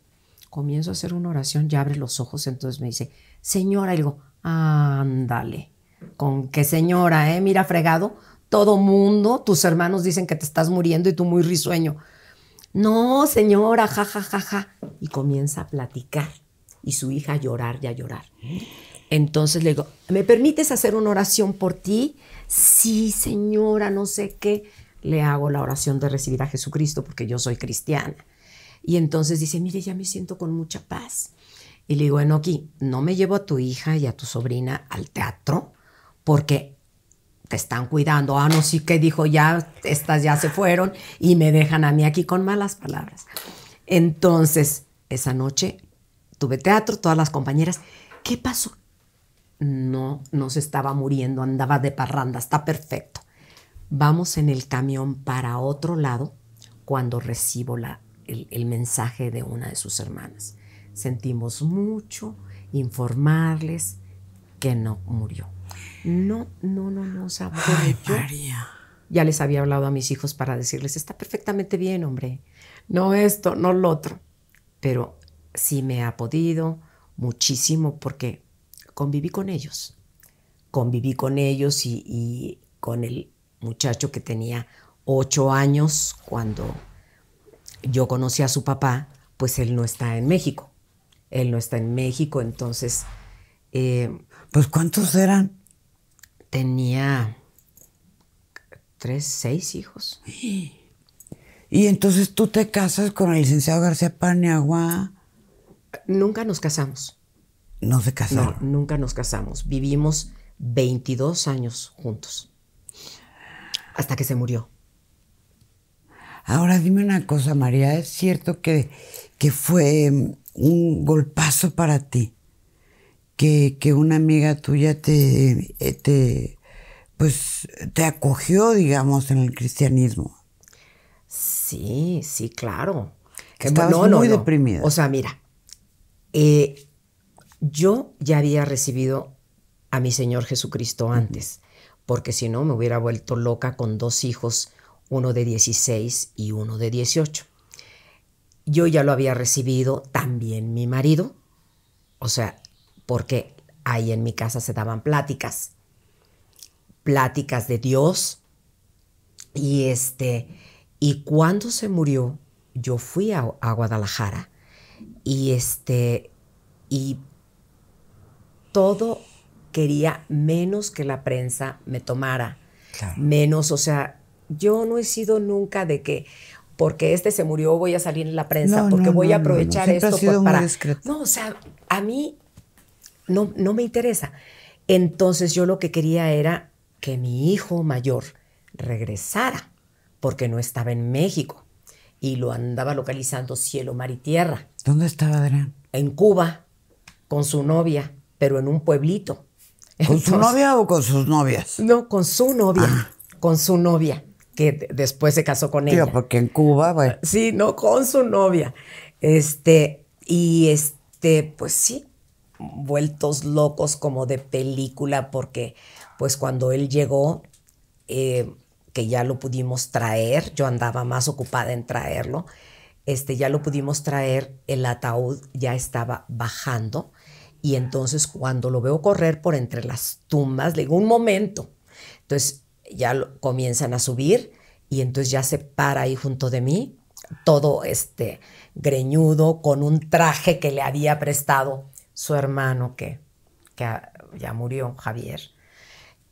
Comienzo a hacer una oración, ya abre los ojos, entonces me dice, señora, y digo, ándale, con qué señora, ¿eh? Mira, fregado, todo mundo, tus hermanos dicen que te estás muriendo y tú muy risueño. No, señora, ja, ja, ja, ja. Y comienza a platicar y su hija a llorar y a llorar. Entonces le digo, ¿me permites hacer una oración por ti? Sí, señora, no sé qué le hago la oración de recibir a Jesucristo porque yo soy cristiana. Y entonces dice, mire, ya me siento con mucha paz. Y le digo, Enoki, no me llevo a tu hija y a tu sobrina al teatro porque te están cuidando. Ah, no, sí que dijo, ya, estas ya se fueron y me dejan a mí aquí con malas palabras. Entonces, esa noche tuve teatro, todas las compañeras. ¿Qué pasó? No, no se estaba muriendo, andaba de parranda, está perfecto vamos en el camión para otro lado cuando recibo el, mensaje de una de sus hermanas. Sentimos mucho informarles que no murió. No, no, no, no, o Ay, ya les había hablado a mis hijos para decirles, está perfectamente bien, hombre, no esto, no lo otro. Pero sí me ha podido muchísimo porque conviví con ellos, conviví con ellos y, y con el muchacho que tenía ocho años cuando yo conocí a su papá, pues él no está en México. Él no está en México, entonces... Eh, pues ¿cuántos eran? Tenía tres, seis hijos. Y entonces tú te casas con el licenciado García Paniagua. Nunca nos casamos. No se casaron. No, nunca nos casamos. Vivimos 22 años juntos hasta que se murió. Ahora dime una cosa, María, ¿es cierto que, que fue mm, un golpazo para ti? Que, una amiga tuya te, eh, te, pues, te acogió, digamos, en el cristianismo. Sí, sí, claro. Estabas muy deprimida. O sea, mira, eh, yo ya había recibido a mi Señor Jesucristo antes porque si no me hubiera vuelto loca con dos hijos, uno de 16 y uno de 18. Yo ya lo había recibido también mi marido, o sea, porque ahí en mi casa se daban pláticas, pláticas de Dios, y este, y cuando se murió, yo fui a, Guadalajara, y este, y todo quería menos que la prensa me tomara. Menos, o sea, yo no he sido nunca de que porque este se murió voy a salir en la prensa, porque voy a aprovechar esto para... No, o sea, a mí no, no me interesa. Entonces yo lo que quería era que mi hijo mayor regresara, porque no estaba en México y lo andaba localizando cielo, mar y tierra. ¿Dónde estaba Adrián? En Cuba, con su novia, pero en un pueblito. ¿Con su novia o con sus novias? No, con su novia. Ah. Con su novia, que después se casó con Tío, ella. porque en Cuba, bueno. Ah, sí, no, con su novia. Este, y este, pues sí, vueltos locos como de película, porque pues cuando él llegó, eh, que ya lo pudimos traer, yo andaba más ocupada en traerlo, este, ya lo pudimos traer, el ataúd ya estaba bajando y entonces cuando lo veo correr por entre las tumbas, le digo, un momento. Entonces ya comienzan a subir y entonces ya se para ahí junto de mí, todo este greñudo, con un traje que le había prestado su hermano que, ya murió, Javier.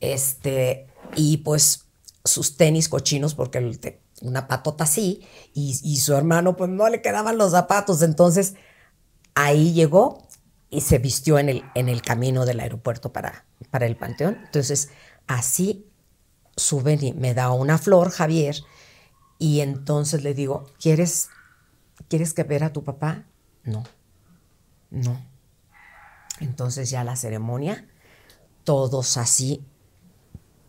Este, y pues sus tenis cochinos, porque una patota así, y, y su hermano pues no le quedaban los zapatos, entonces ahí llegó y se vistió en el, en el camino del aeropuerto para, para el Panteón. Entonces, así suben y me da una flor, Javier, y entonces le digo, ¿quieres, ¿quieres que ver a tu papá? No, no. Entonces ya la ceremonia, todos así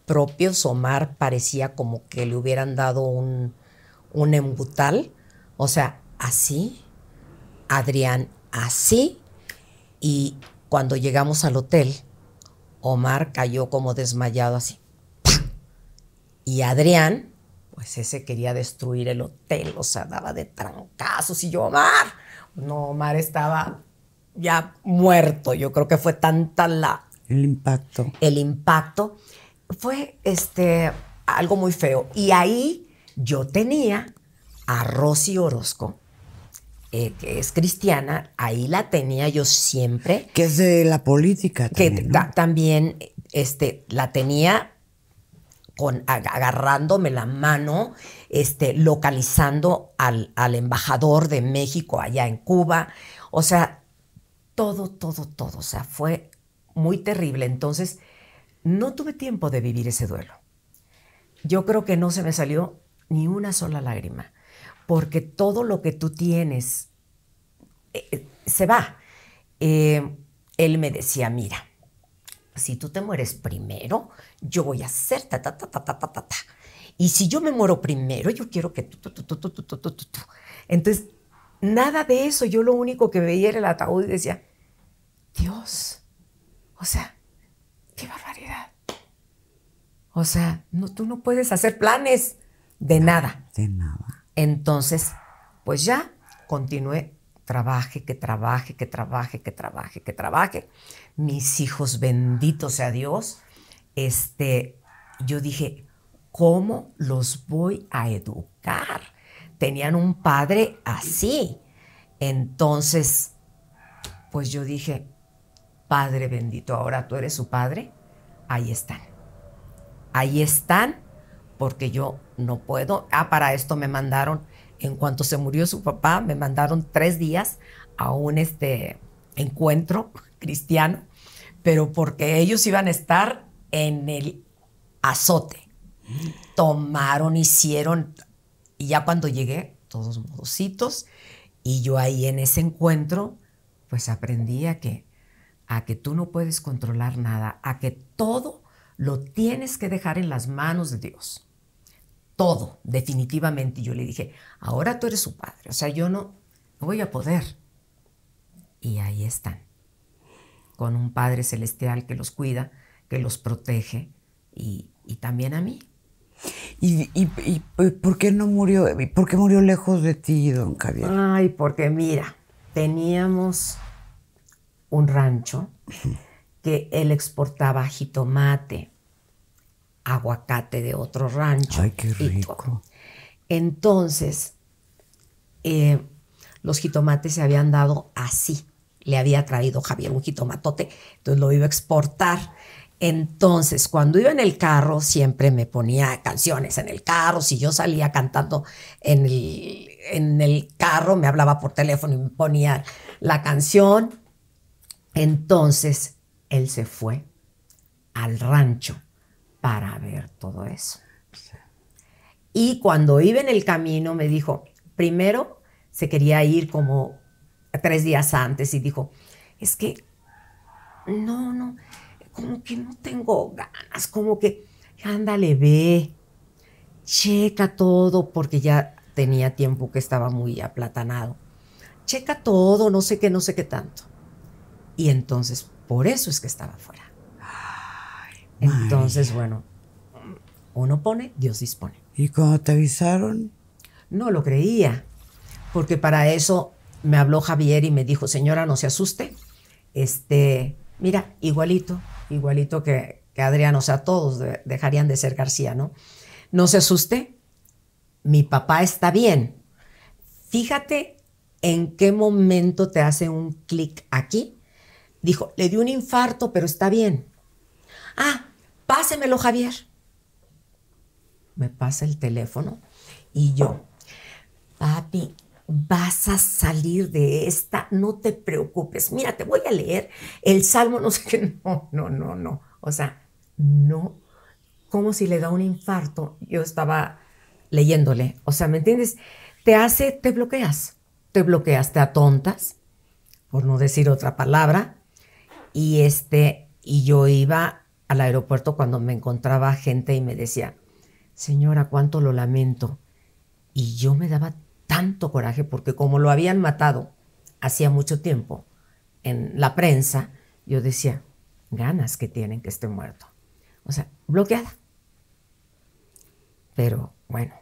propios, Omar parecía como que le hubieran dado un, un embutal, o sea, así, Adrián así, y cuando llegamos al hotel, Omar cayó como desmayado así. Y Adrián, pues ese quería destruir el hotel, o sea, daba de trancazos. Y yo, Omar, no, Omar estaba ya muerto. Yo creo que fue tanta la... El impacto. El impacto. Fue este, algo muy feo. Y ahí yo tenía a Rosy Orozco, eh, que es cristiana, ahí la tenía yo siempre. Que es de la política también. Que también este, la tenía con, agarrándome la mano, este, localizando al, al embajador de México allá en Cuba. O sea, todo, todo, todo. O sea, fue muy terrible. Entonces, no tuve tiempo de vivir ese duelo. Yo creo que no se me salió ni una sola lágrima porque todo lo que tú tienes eh, eh, se va. Eh, él me decía, mira, si tú te mueres primero, yo voy a hacer ta, ta, ta, ta, ta, ta, ta, Y si yo me muero primero, yo quiero que tú, tú, tú, tú, tú, tú, tú, tú. Entonces, nada de eso. Yo lo único que veía era el ataúd y decía, Dios, o sea, qué barbaridad. O sea, no, tú no puedes hacer planes de nada. De nada. Entonces, pues ya continué. trabaje, que trabaje, que trabaje, que trabaje, que trabaje. Mis hijos, bendito sea Dios. Este, yo dije, ¿cómo los voy a educar? Tenían un padre así. Entonces, pues yo dije, Padre bendito, ahora tú eres su padre. Ahí están. Ahí están porque yo no puedo. Ah, para esto me mandaron, en cuanto se murió su papá, me mandaron tres días a un este, encuentro cristiano, pero porque ellos iban a estar en el azote. Tomaron, hicieron, y ya cuando llegué, todos modositos, y yo ahí en ese encuentro, pues aprendí a que, a que tú no puedes controlar nada, a que todo lo tienes que dejar en las manos de Dios todo, definitivamente. Y yo le dije, ahora tú eres su padre, o sea, yo no, voy a poder. Y ahí están, con un Padre Celestial que los cuida, que los protege y, también a mí. ¿Y, y, por qué no murió? ¿Por qué murió lejos de ti, don Javier? Ay, porque mira, teníamos un rancho que él exportaba jitomate, aguacate de otro rancho. Ay, qué rico. Entonces, eh, los jitomates se habían dado así. Le había traído Javier un jitomatote, entonces lo iba a exportar. Entonces, cuando iba en el carro, siempre me ponía canciones en el carro. Si yo salía cantando en el, en el carro, me hablaba por teléfono y me ponía la canción. Entonces, él se fue al rancho para ver todo eso. Y cuando iba en el camino me dijo, primero se quería ir como tres días antes y dijo, es que, no, no, como que no tengo ganas, como que, ándale, ve, checa todo, porque ya tenía tiempo que estaba muy aplatanado. Checa todo, no sé qué, no sé qué tanto. Y entonces, por eso es que estaba fuera. Entonces, bueno, uno pone, Dios dispone. ¿Y cómo te avisaron? No lo creía, porque para eso me habló Javier y me dijo, señora, no se asuste. Este, mira, igualito, igualito que, Adrián, o sea, todos dejarían de ser García, ¿no? No se asuste, mi papá está bien. Fíjate en qué momento te hace un clic aquí. Dijo, le dio un infarto, pero está bien. Ah, Pásemelo, Javier. Me pasa el teléfono y yo, papi, vas a salir de esta, no te preocupes. Mira, te voy a leer el salmo, no sé qué, no, no, no, no. O sea, no, como si le da un infarto, yo estaba leyéndole. O sea, ¿me entiendes? Te hace, te bloqueas, te bloqueas, te atontas, por no decir otra palabra. Y este, y yo iba al aeropuerto cuando me encontraba gente y me decía, señora, cuánto lo lamento. Y yo me daba tanto coraje porque como lo habían matado hacía mucho tiempo en la prensa, yo decía, ganas que tienen que esté muerto. O sea, bloqueada. Pero bueno.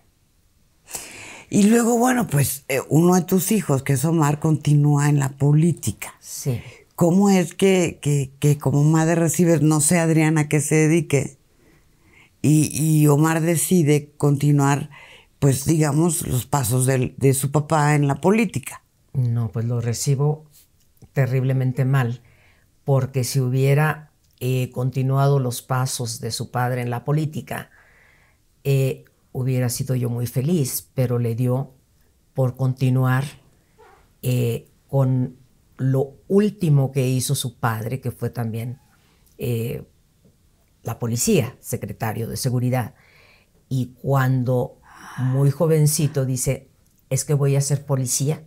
Y luego, bueno, pues eh, uno de tus hijos, que es Omar, continúa en la política. Sí. ¿cómo es que, como madre recibe, no sé Adriana que se dedique? Y, Omar decide continuar, pues digamos, los pasos de, su papá en la política. No, pues lo recibo terriblemente mal, porque si hubiera eh, continuado los pasos de su padre en la política, eh, hubiera sido yo muy feliz, pero le dio por continuar eh, con lo último que hizo su padre, que fue también eh, la policía, secretario de seguridad. Y cuando muy jovencito dice, es que voy a ser policía.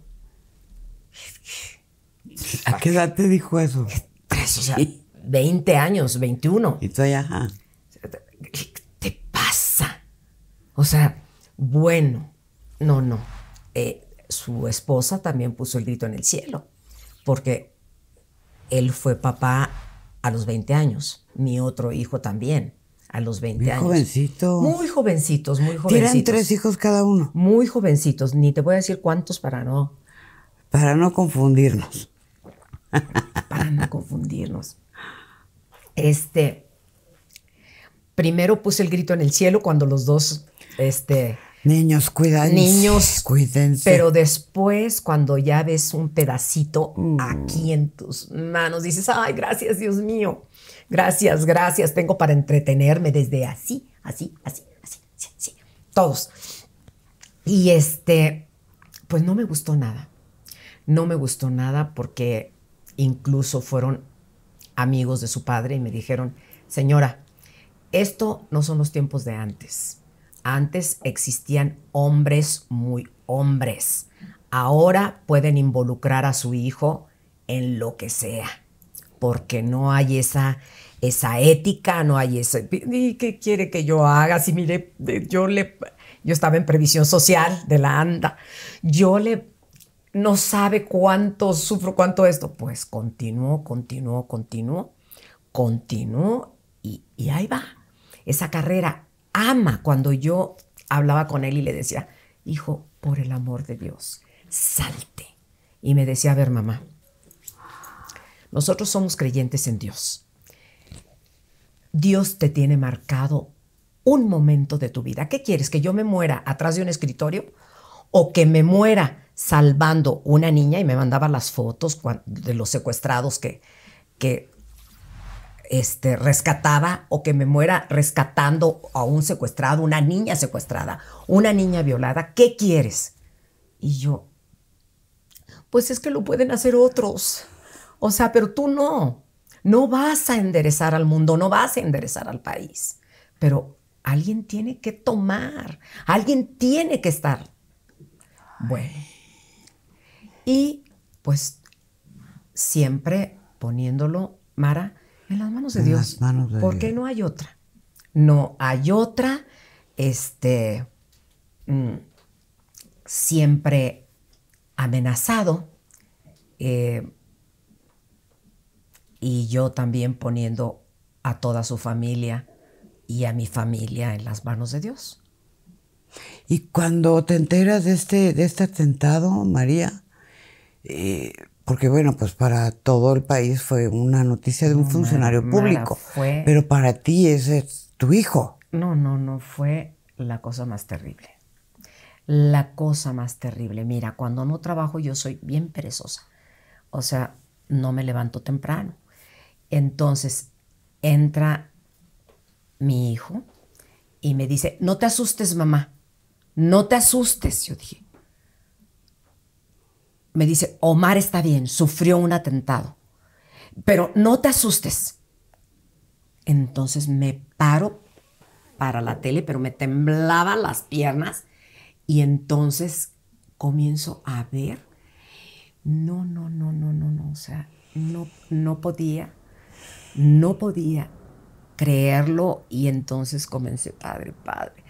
¿A qué edad te dijo eso? 20 años, 21. Y tú ajá. ¿Qué te pasa? O sea, bueno, no, no. Eh, su esposa también puso el grito en el cielo porque él fue papá a los 20 años, mi otro hijo también, a los 20 muy años. Muy jovencitos, muy jovencitos. Tienen tres hijos cada uno. Muy jovencitos, ni te voy a decir cuántos para no. Para no confundirnos. para no confundirnos. Este, primero puse el grito en el cielo cuando los dos, este, Niños, cuídense. Niños, cuídense. Pero después, cuando ya ves un pedacito mm. aquí en tus manos, dices, ay, gracias, Dios mío. Gracias, gracias. Tengo para entretenerme desde así, así, así, así, así, así. Todos. Y este, pues no me gustó nada. No me gustó nada porque incluso fueron amigos de su padre y me dijeron, señora, esto no son los tiempos de antes antes existían hombres muy hombres. Ahora pueden involucrar a su hijo en lo que sea, porque no hay esa, esa ética, no hay ese... ¿Y qué quiere que yo haga? Si mire, yo le, yo estaba en previsión social de la ANDA, yo le, no sabe cuánto sufro, cuánto esto. Pues continuó, continuó, continuó, continuó y ahí va. Esa carrera ama cuando yo hablaba con él y le decía, hijo, por el amor de Dios, salte. Y me decía, a ver, mamá, nosotros somos creyentes en Dios. Dios te tiene marcado un momento de tu vida. ¿Qué quieres? ¿Que yo me muera atrás de un escritorio? ¿O que me muera salvando una niña? Y me mandaba las fotos de los secuestrados que, que rescatada rescataba o que me muera rescatando a un secuestrado, una niña secuestrada, una niña violada, ¿qué quieres? Y yo, pues es que lo pueden hacer otros. O sea, pero tú no. No vas a enderezar al mundo, no vas a enderezar al país. Pero alguien tiene que tomar, alguien tiene que estar. Bueno. Y pues siempre poniéndolo, Mara, en las manos de Dios. Porque no hay otra. No hay otra. Este. Mm, siempre amenazado. Eh, y yo también poniendo a toda su familia y a mi familia en las manos de Dios. Y cuando te enteras de este, de este atentado, María, eh, porque bueno, pues para todo el país fue una noticia de un funcionario público, pero para ti ese es tu hijo. No, no, no fue la cosa más terrible. La cosa más terrible. Mira, cuando no trabajo yo soy bien perezosa. O sea, no me levanto temprano. Entonces entra mi hijo y me dice, no te asustes mamá, no te asustes. Yo dije, me dice, Omar está bien, sufrió un atentado, pero no te asustes. Entonces me paro para la tele, pero me temblaban las piernas y entonces comienzo a ver. No, no, no, no, no, no, o sea, no, no podía, no podía creerlo y entonces comencé, padre, padre,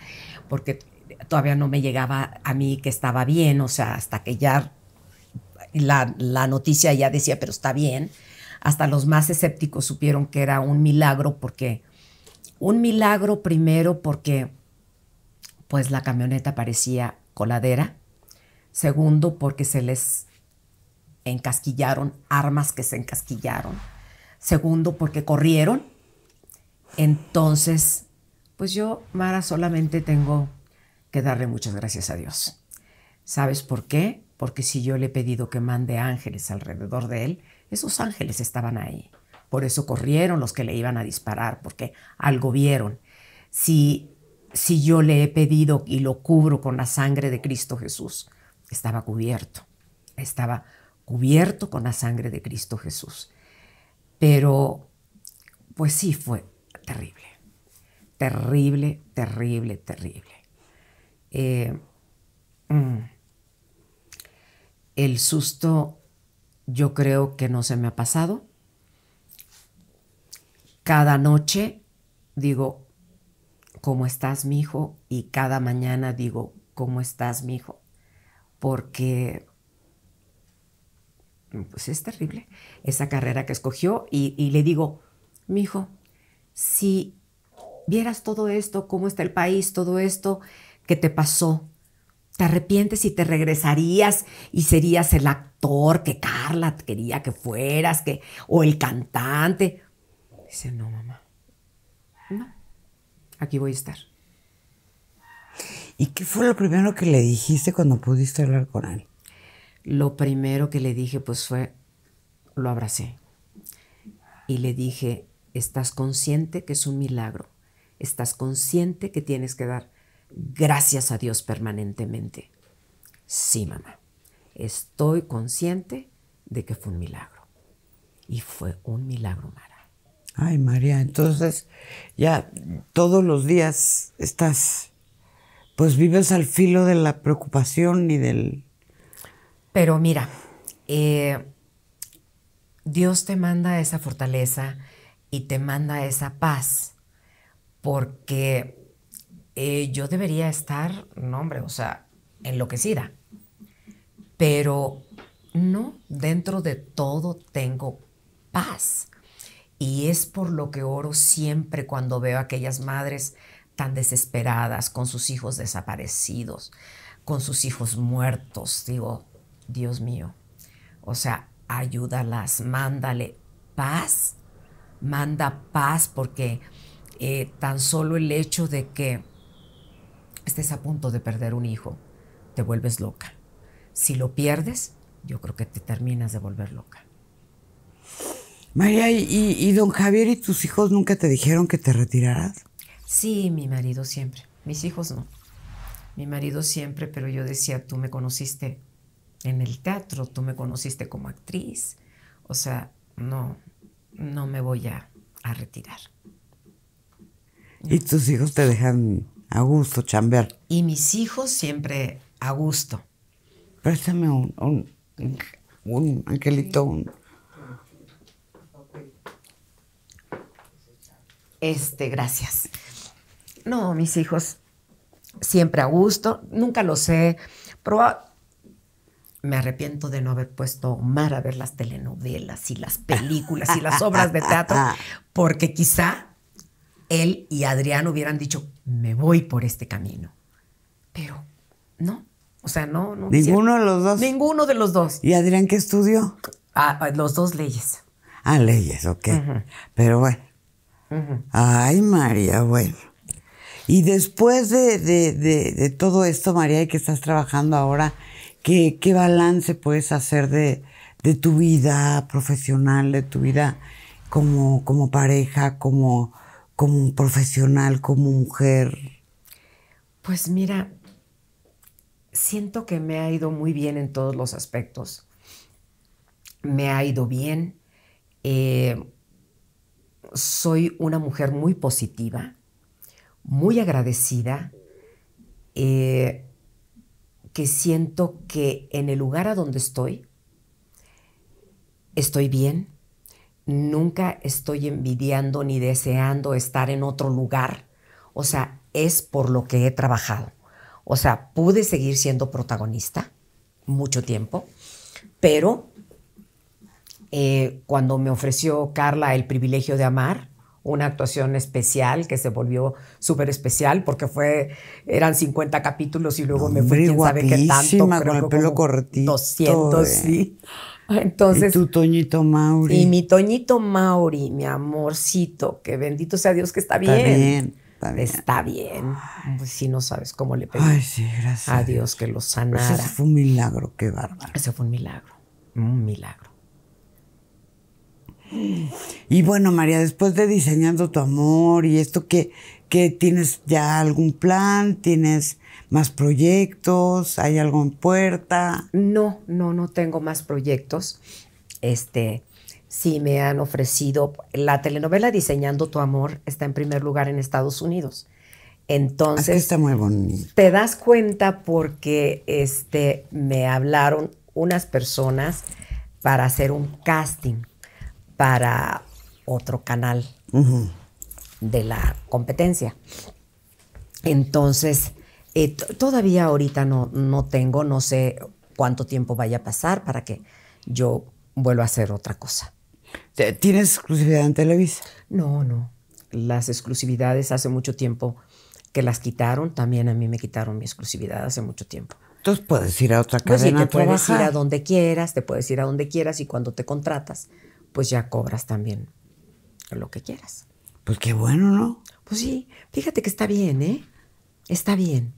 porque todavía no me llegaba a mí que estaba bien, o sea, hasta que ya la, noticia ya decía, pero está bien. Hasta los más escépticos supieron que era un milagro porque, un milagro primero porque pues la camioneta parecía coladera. Segundo, porque se les encasquillaron armas que se encasquillaron. Segundo, porque corrieron. Entonces, pues yo, Mara, solamente tengo que darle muchas gracias a Dios. ¿Sabes por qué? porque si yo le he pedido que mande ángeles alrededor de él, esos ángeles estaban ahí. Por eso corrieron los que le iban a disparar, porque algo vieron. Si, si yo le he pedido y lo cubro con la sangre de Cristo Jesús, estaba cubierto, estaba cubierto con la sangre de Cristo Jesús. Pero, pues sí, fue terrible, terrible, terrible, terrible. Eh, mm. El susto yo creo que no se me ha pasado. Cada noche digo, ¿cómo estás, mi hijo? Y cada mañana digo, ¿cómo estás, mi hijo? Porque pues es terrible esa carrera que escogió y, y le digo, mi hijo, si vieras todo esto, cómo está el país, todo esto que te pasó, ¿Te arrepientes y te regresarías y serías el actor que Carla quería que fueras, que, o el cantante? Dice, no, mamá. No, aquí voy a estar. ¿Y qué fue lo primero que le dijiste cuando pudiste hablar con él? Lo primero que le dije, pues fue, lo abracé. Y le dije, estás consciente que es un milagro. Estás consciente que tienes que dar gracias a Dios permanentemente. Sí, mamá, estoy consciente de que fue un milagro. Y fue un milagro, Mara. Ay, María, entonces ya todos los días estás, pues vives al filo de la preocupación y del... Pero mira, eh, Dios te manda esa fortaleza y te manda esa paz, porque eh, yo debería estar, no hombre, o sea, enloquecida. Pero no, dentro de todo tengo paz. Y es por lo que oro siempre cuando veo a aquellas madres tan desesperadas, con sus hijos desaparecidos, con sus hijos muertos. Digo, Dios mío, o sea, ayúdalas, mándale paz, manda paz, porque eh, tan solo el hecho de que estés a punto de perder un hijo, te vuelves loca. Si lo pierdes, yo creo que te terminas de volver loca. María, ¿y, don Javier y tus hijos nunca te dijeron que te retiraras? Sí, mi marido siempre. Mis hijos no. Mi marido siempre, pero yo decía, tú me conociste en el teatro, tú me conociste como actriz. O sea, no, no me voy a, retirar. ¿Y tus hijos te dejan a gusto, chamber. Y mis hijos siempre a gusto. Préstame un, angelito. Este, gracias. No, mis hijos siempre a gusto. Nunca lo sé. Pero me arrepiento de no haber puesto mar a ver las telenovelas y las películas y las obras de teatro, porque quizá él y Adrián hubieran dicho, me voy por este camino. Pero no, o sea, no. no Ninguno de los dos. Ninguno de los dos. ¿Y Adrián qué estudió? Ah, ah los dos leyes. Ah, leyes, ok. Pero bueno. Ay, María, bueno. Y después de, todo esto, María, y que estás trabajando ahora, ¿qué, balance puedes hacer de, tu vida profesional, de tu vida como, como pareja, como como profesional, como mujer? Pues mira, siento que me ha ido muy bien en todos los aspectos. Me ha ido bien. Eh, soy una mujer muy positiva, muy agradecida, eh, que siento que en el lugar a donde estoy, estoy bien, nunca estoy envidiando ni deseando estar en otro lugar. O sea, es por lo que he trabajado. O sea, pude seguir siendo protagonista mucho tiempo, pero eh, cuando me ofreció Carla el privilegio de amar, una actuación especial que se volvió súper especial porque fue eran 50 capítulos y luego me fui quién sabe qué tanto con el pelo 200 eh. sí Entonces, y tu Toñito Mauri. Y mi Toñito Mauri, mi amorcito, que bendito sea Dios que está bien. Está bien. Está bien. Está Pues si no sabes cómo le pedí. Ay, sí, gracias. A Dios que lo sanara. Eso fue un milagro, qué bárbaro. Eso fue un milagro. Un milagro. Y bueno, María, después de diseñando tu amor y esto que, que tienes ya algún plan, tienes más proyectos? ¿Hay algo en puerta? No, no, no tengo más proyectos. Este, sí me han ofrecido la telenovela Diseñando tu amor está en primer lugar en Estados Unidos. Entonces, Aquí está muy bonito. Te das cuenta porque este me hablaron unas personas para hacer un casting para otro canal de la competencia. Entonces, eh, todavía ahorita no, tengo, no sé cuánto tiempo vaya a pasar para que yo vuelva a hacer otra cosa. ¿Tienes exclusividad en Televisa? No, no. Las exclusividades hace mucho tiempo que las quitaron, también a mí me quitaron mi exclusividad hace mucho tiempo. Entonces puedes ir a otra casa. Pues cadena. puedes ir a donde quieras, te puedes ir a donde quieras y cuando te contratas, pues ya cobras también lo que quieras. Pues qué bueno, ¿no? Pues sí, fíjate que está bien, ¿eh? Está bien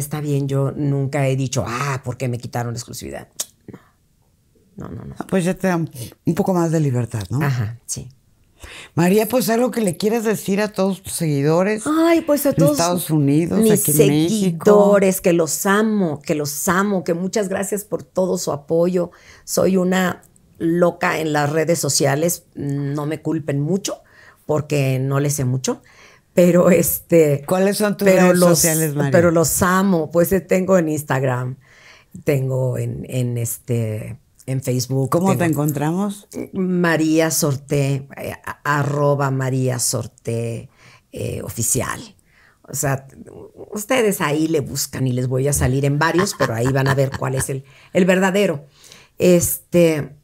está bien, yo nunca he dicho, ah, ¿por qué me quitaron la exclusividad? No, no, no. Ah, pues ya te dan un poco más de libertad, ¿no? Ajá, sí. María, pues algo que le quieras decir a todos tus seguidores. Ay, pues a todos. Estados Unidos, aquí en seguidores, que los amo, que los amo, que muchas gracias por todo su apoyo. Soy una loca en las redes sociales, no me culpen mucho porque no les sé mucho. Pero este. ¿Cuáles son tus redes sociales, María? Pero los amo. Pues eh, tengo en Instagram, tengo en, este en Facebook. ¿Cómo te encontramos? María Sorté, eh, arroba María Sorté eh, oficial. O sea, ustedes ahí le buscan y les voy a salir en varios, pero ahí van a ver cuál es el, el verdadero. Este,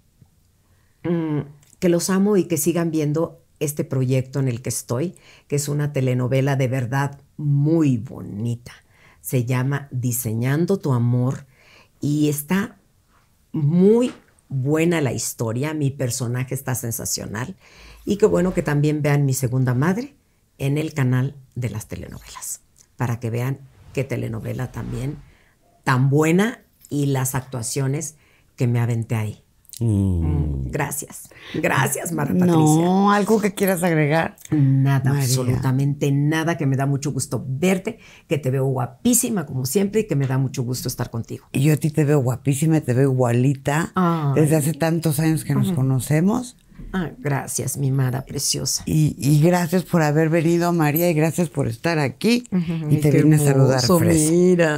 mm, que los amo y que sigan viendo este proyecto en el que estoy, que es una telenovela de verdad muy bonita. Se llama Diseñando tu amor y está muy buena la historia, mi personaje está sensacional y qué bueno que también vean mi segunda madre en el canal de las telenovelas, para que vean qué telenovela también tan buena y las actuaciones que me aventé ahí. Mm. Mm. Gracias. Gracias, Mara Patricia. No, algo que quieras agregar. Nada, absolutamente nada, que me da mucho gusto verte, que te veo guapísima como siempre y que me da mucho gusto estar contigo. Y yo a ti te veo guapísima, te veo igualita. Desde hace tantos años que nos conocemos. Ah, gracias, mi amada preciosa. Y, gracias por haber venido, María, y gracias por estar aquí. y te a saludar,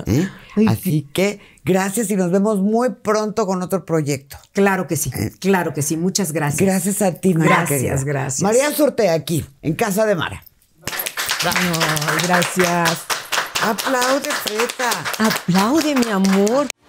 ¿eh? Así que gracias y nos vemos muy pronto con otro proyecto. Claro que sí, ¿Eh? claro que sí. Muchas gracias. Gracias a ti, María. Gracias, gracias. María Sortea aquí, en casa de Mara. gracias. Aplaude, Fresa. Aplaude, mi amor.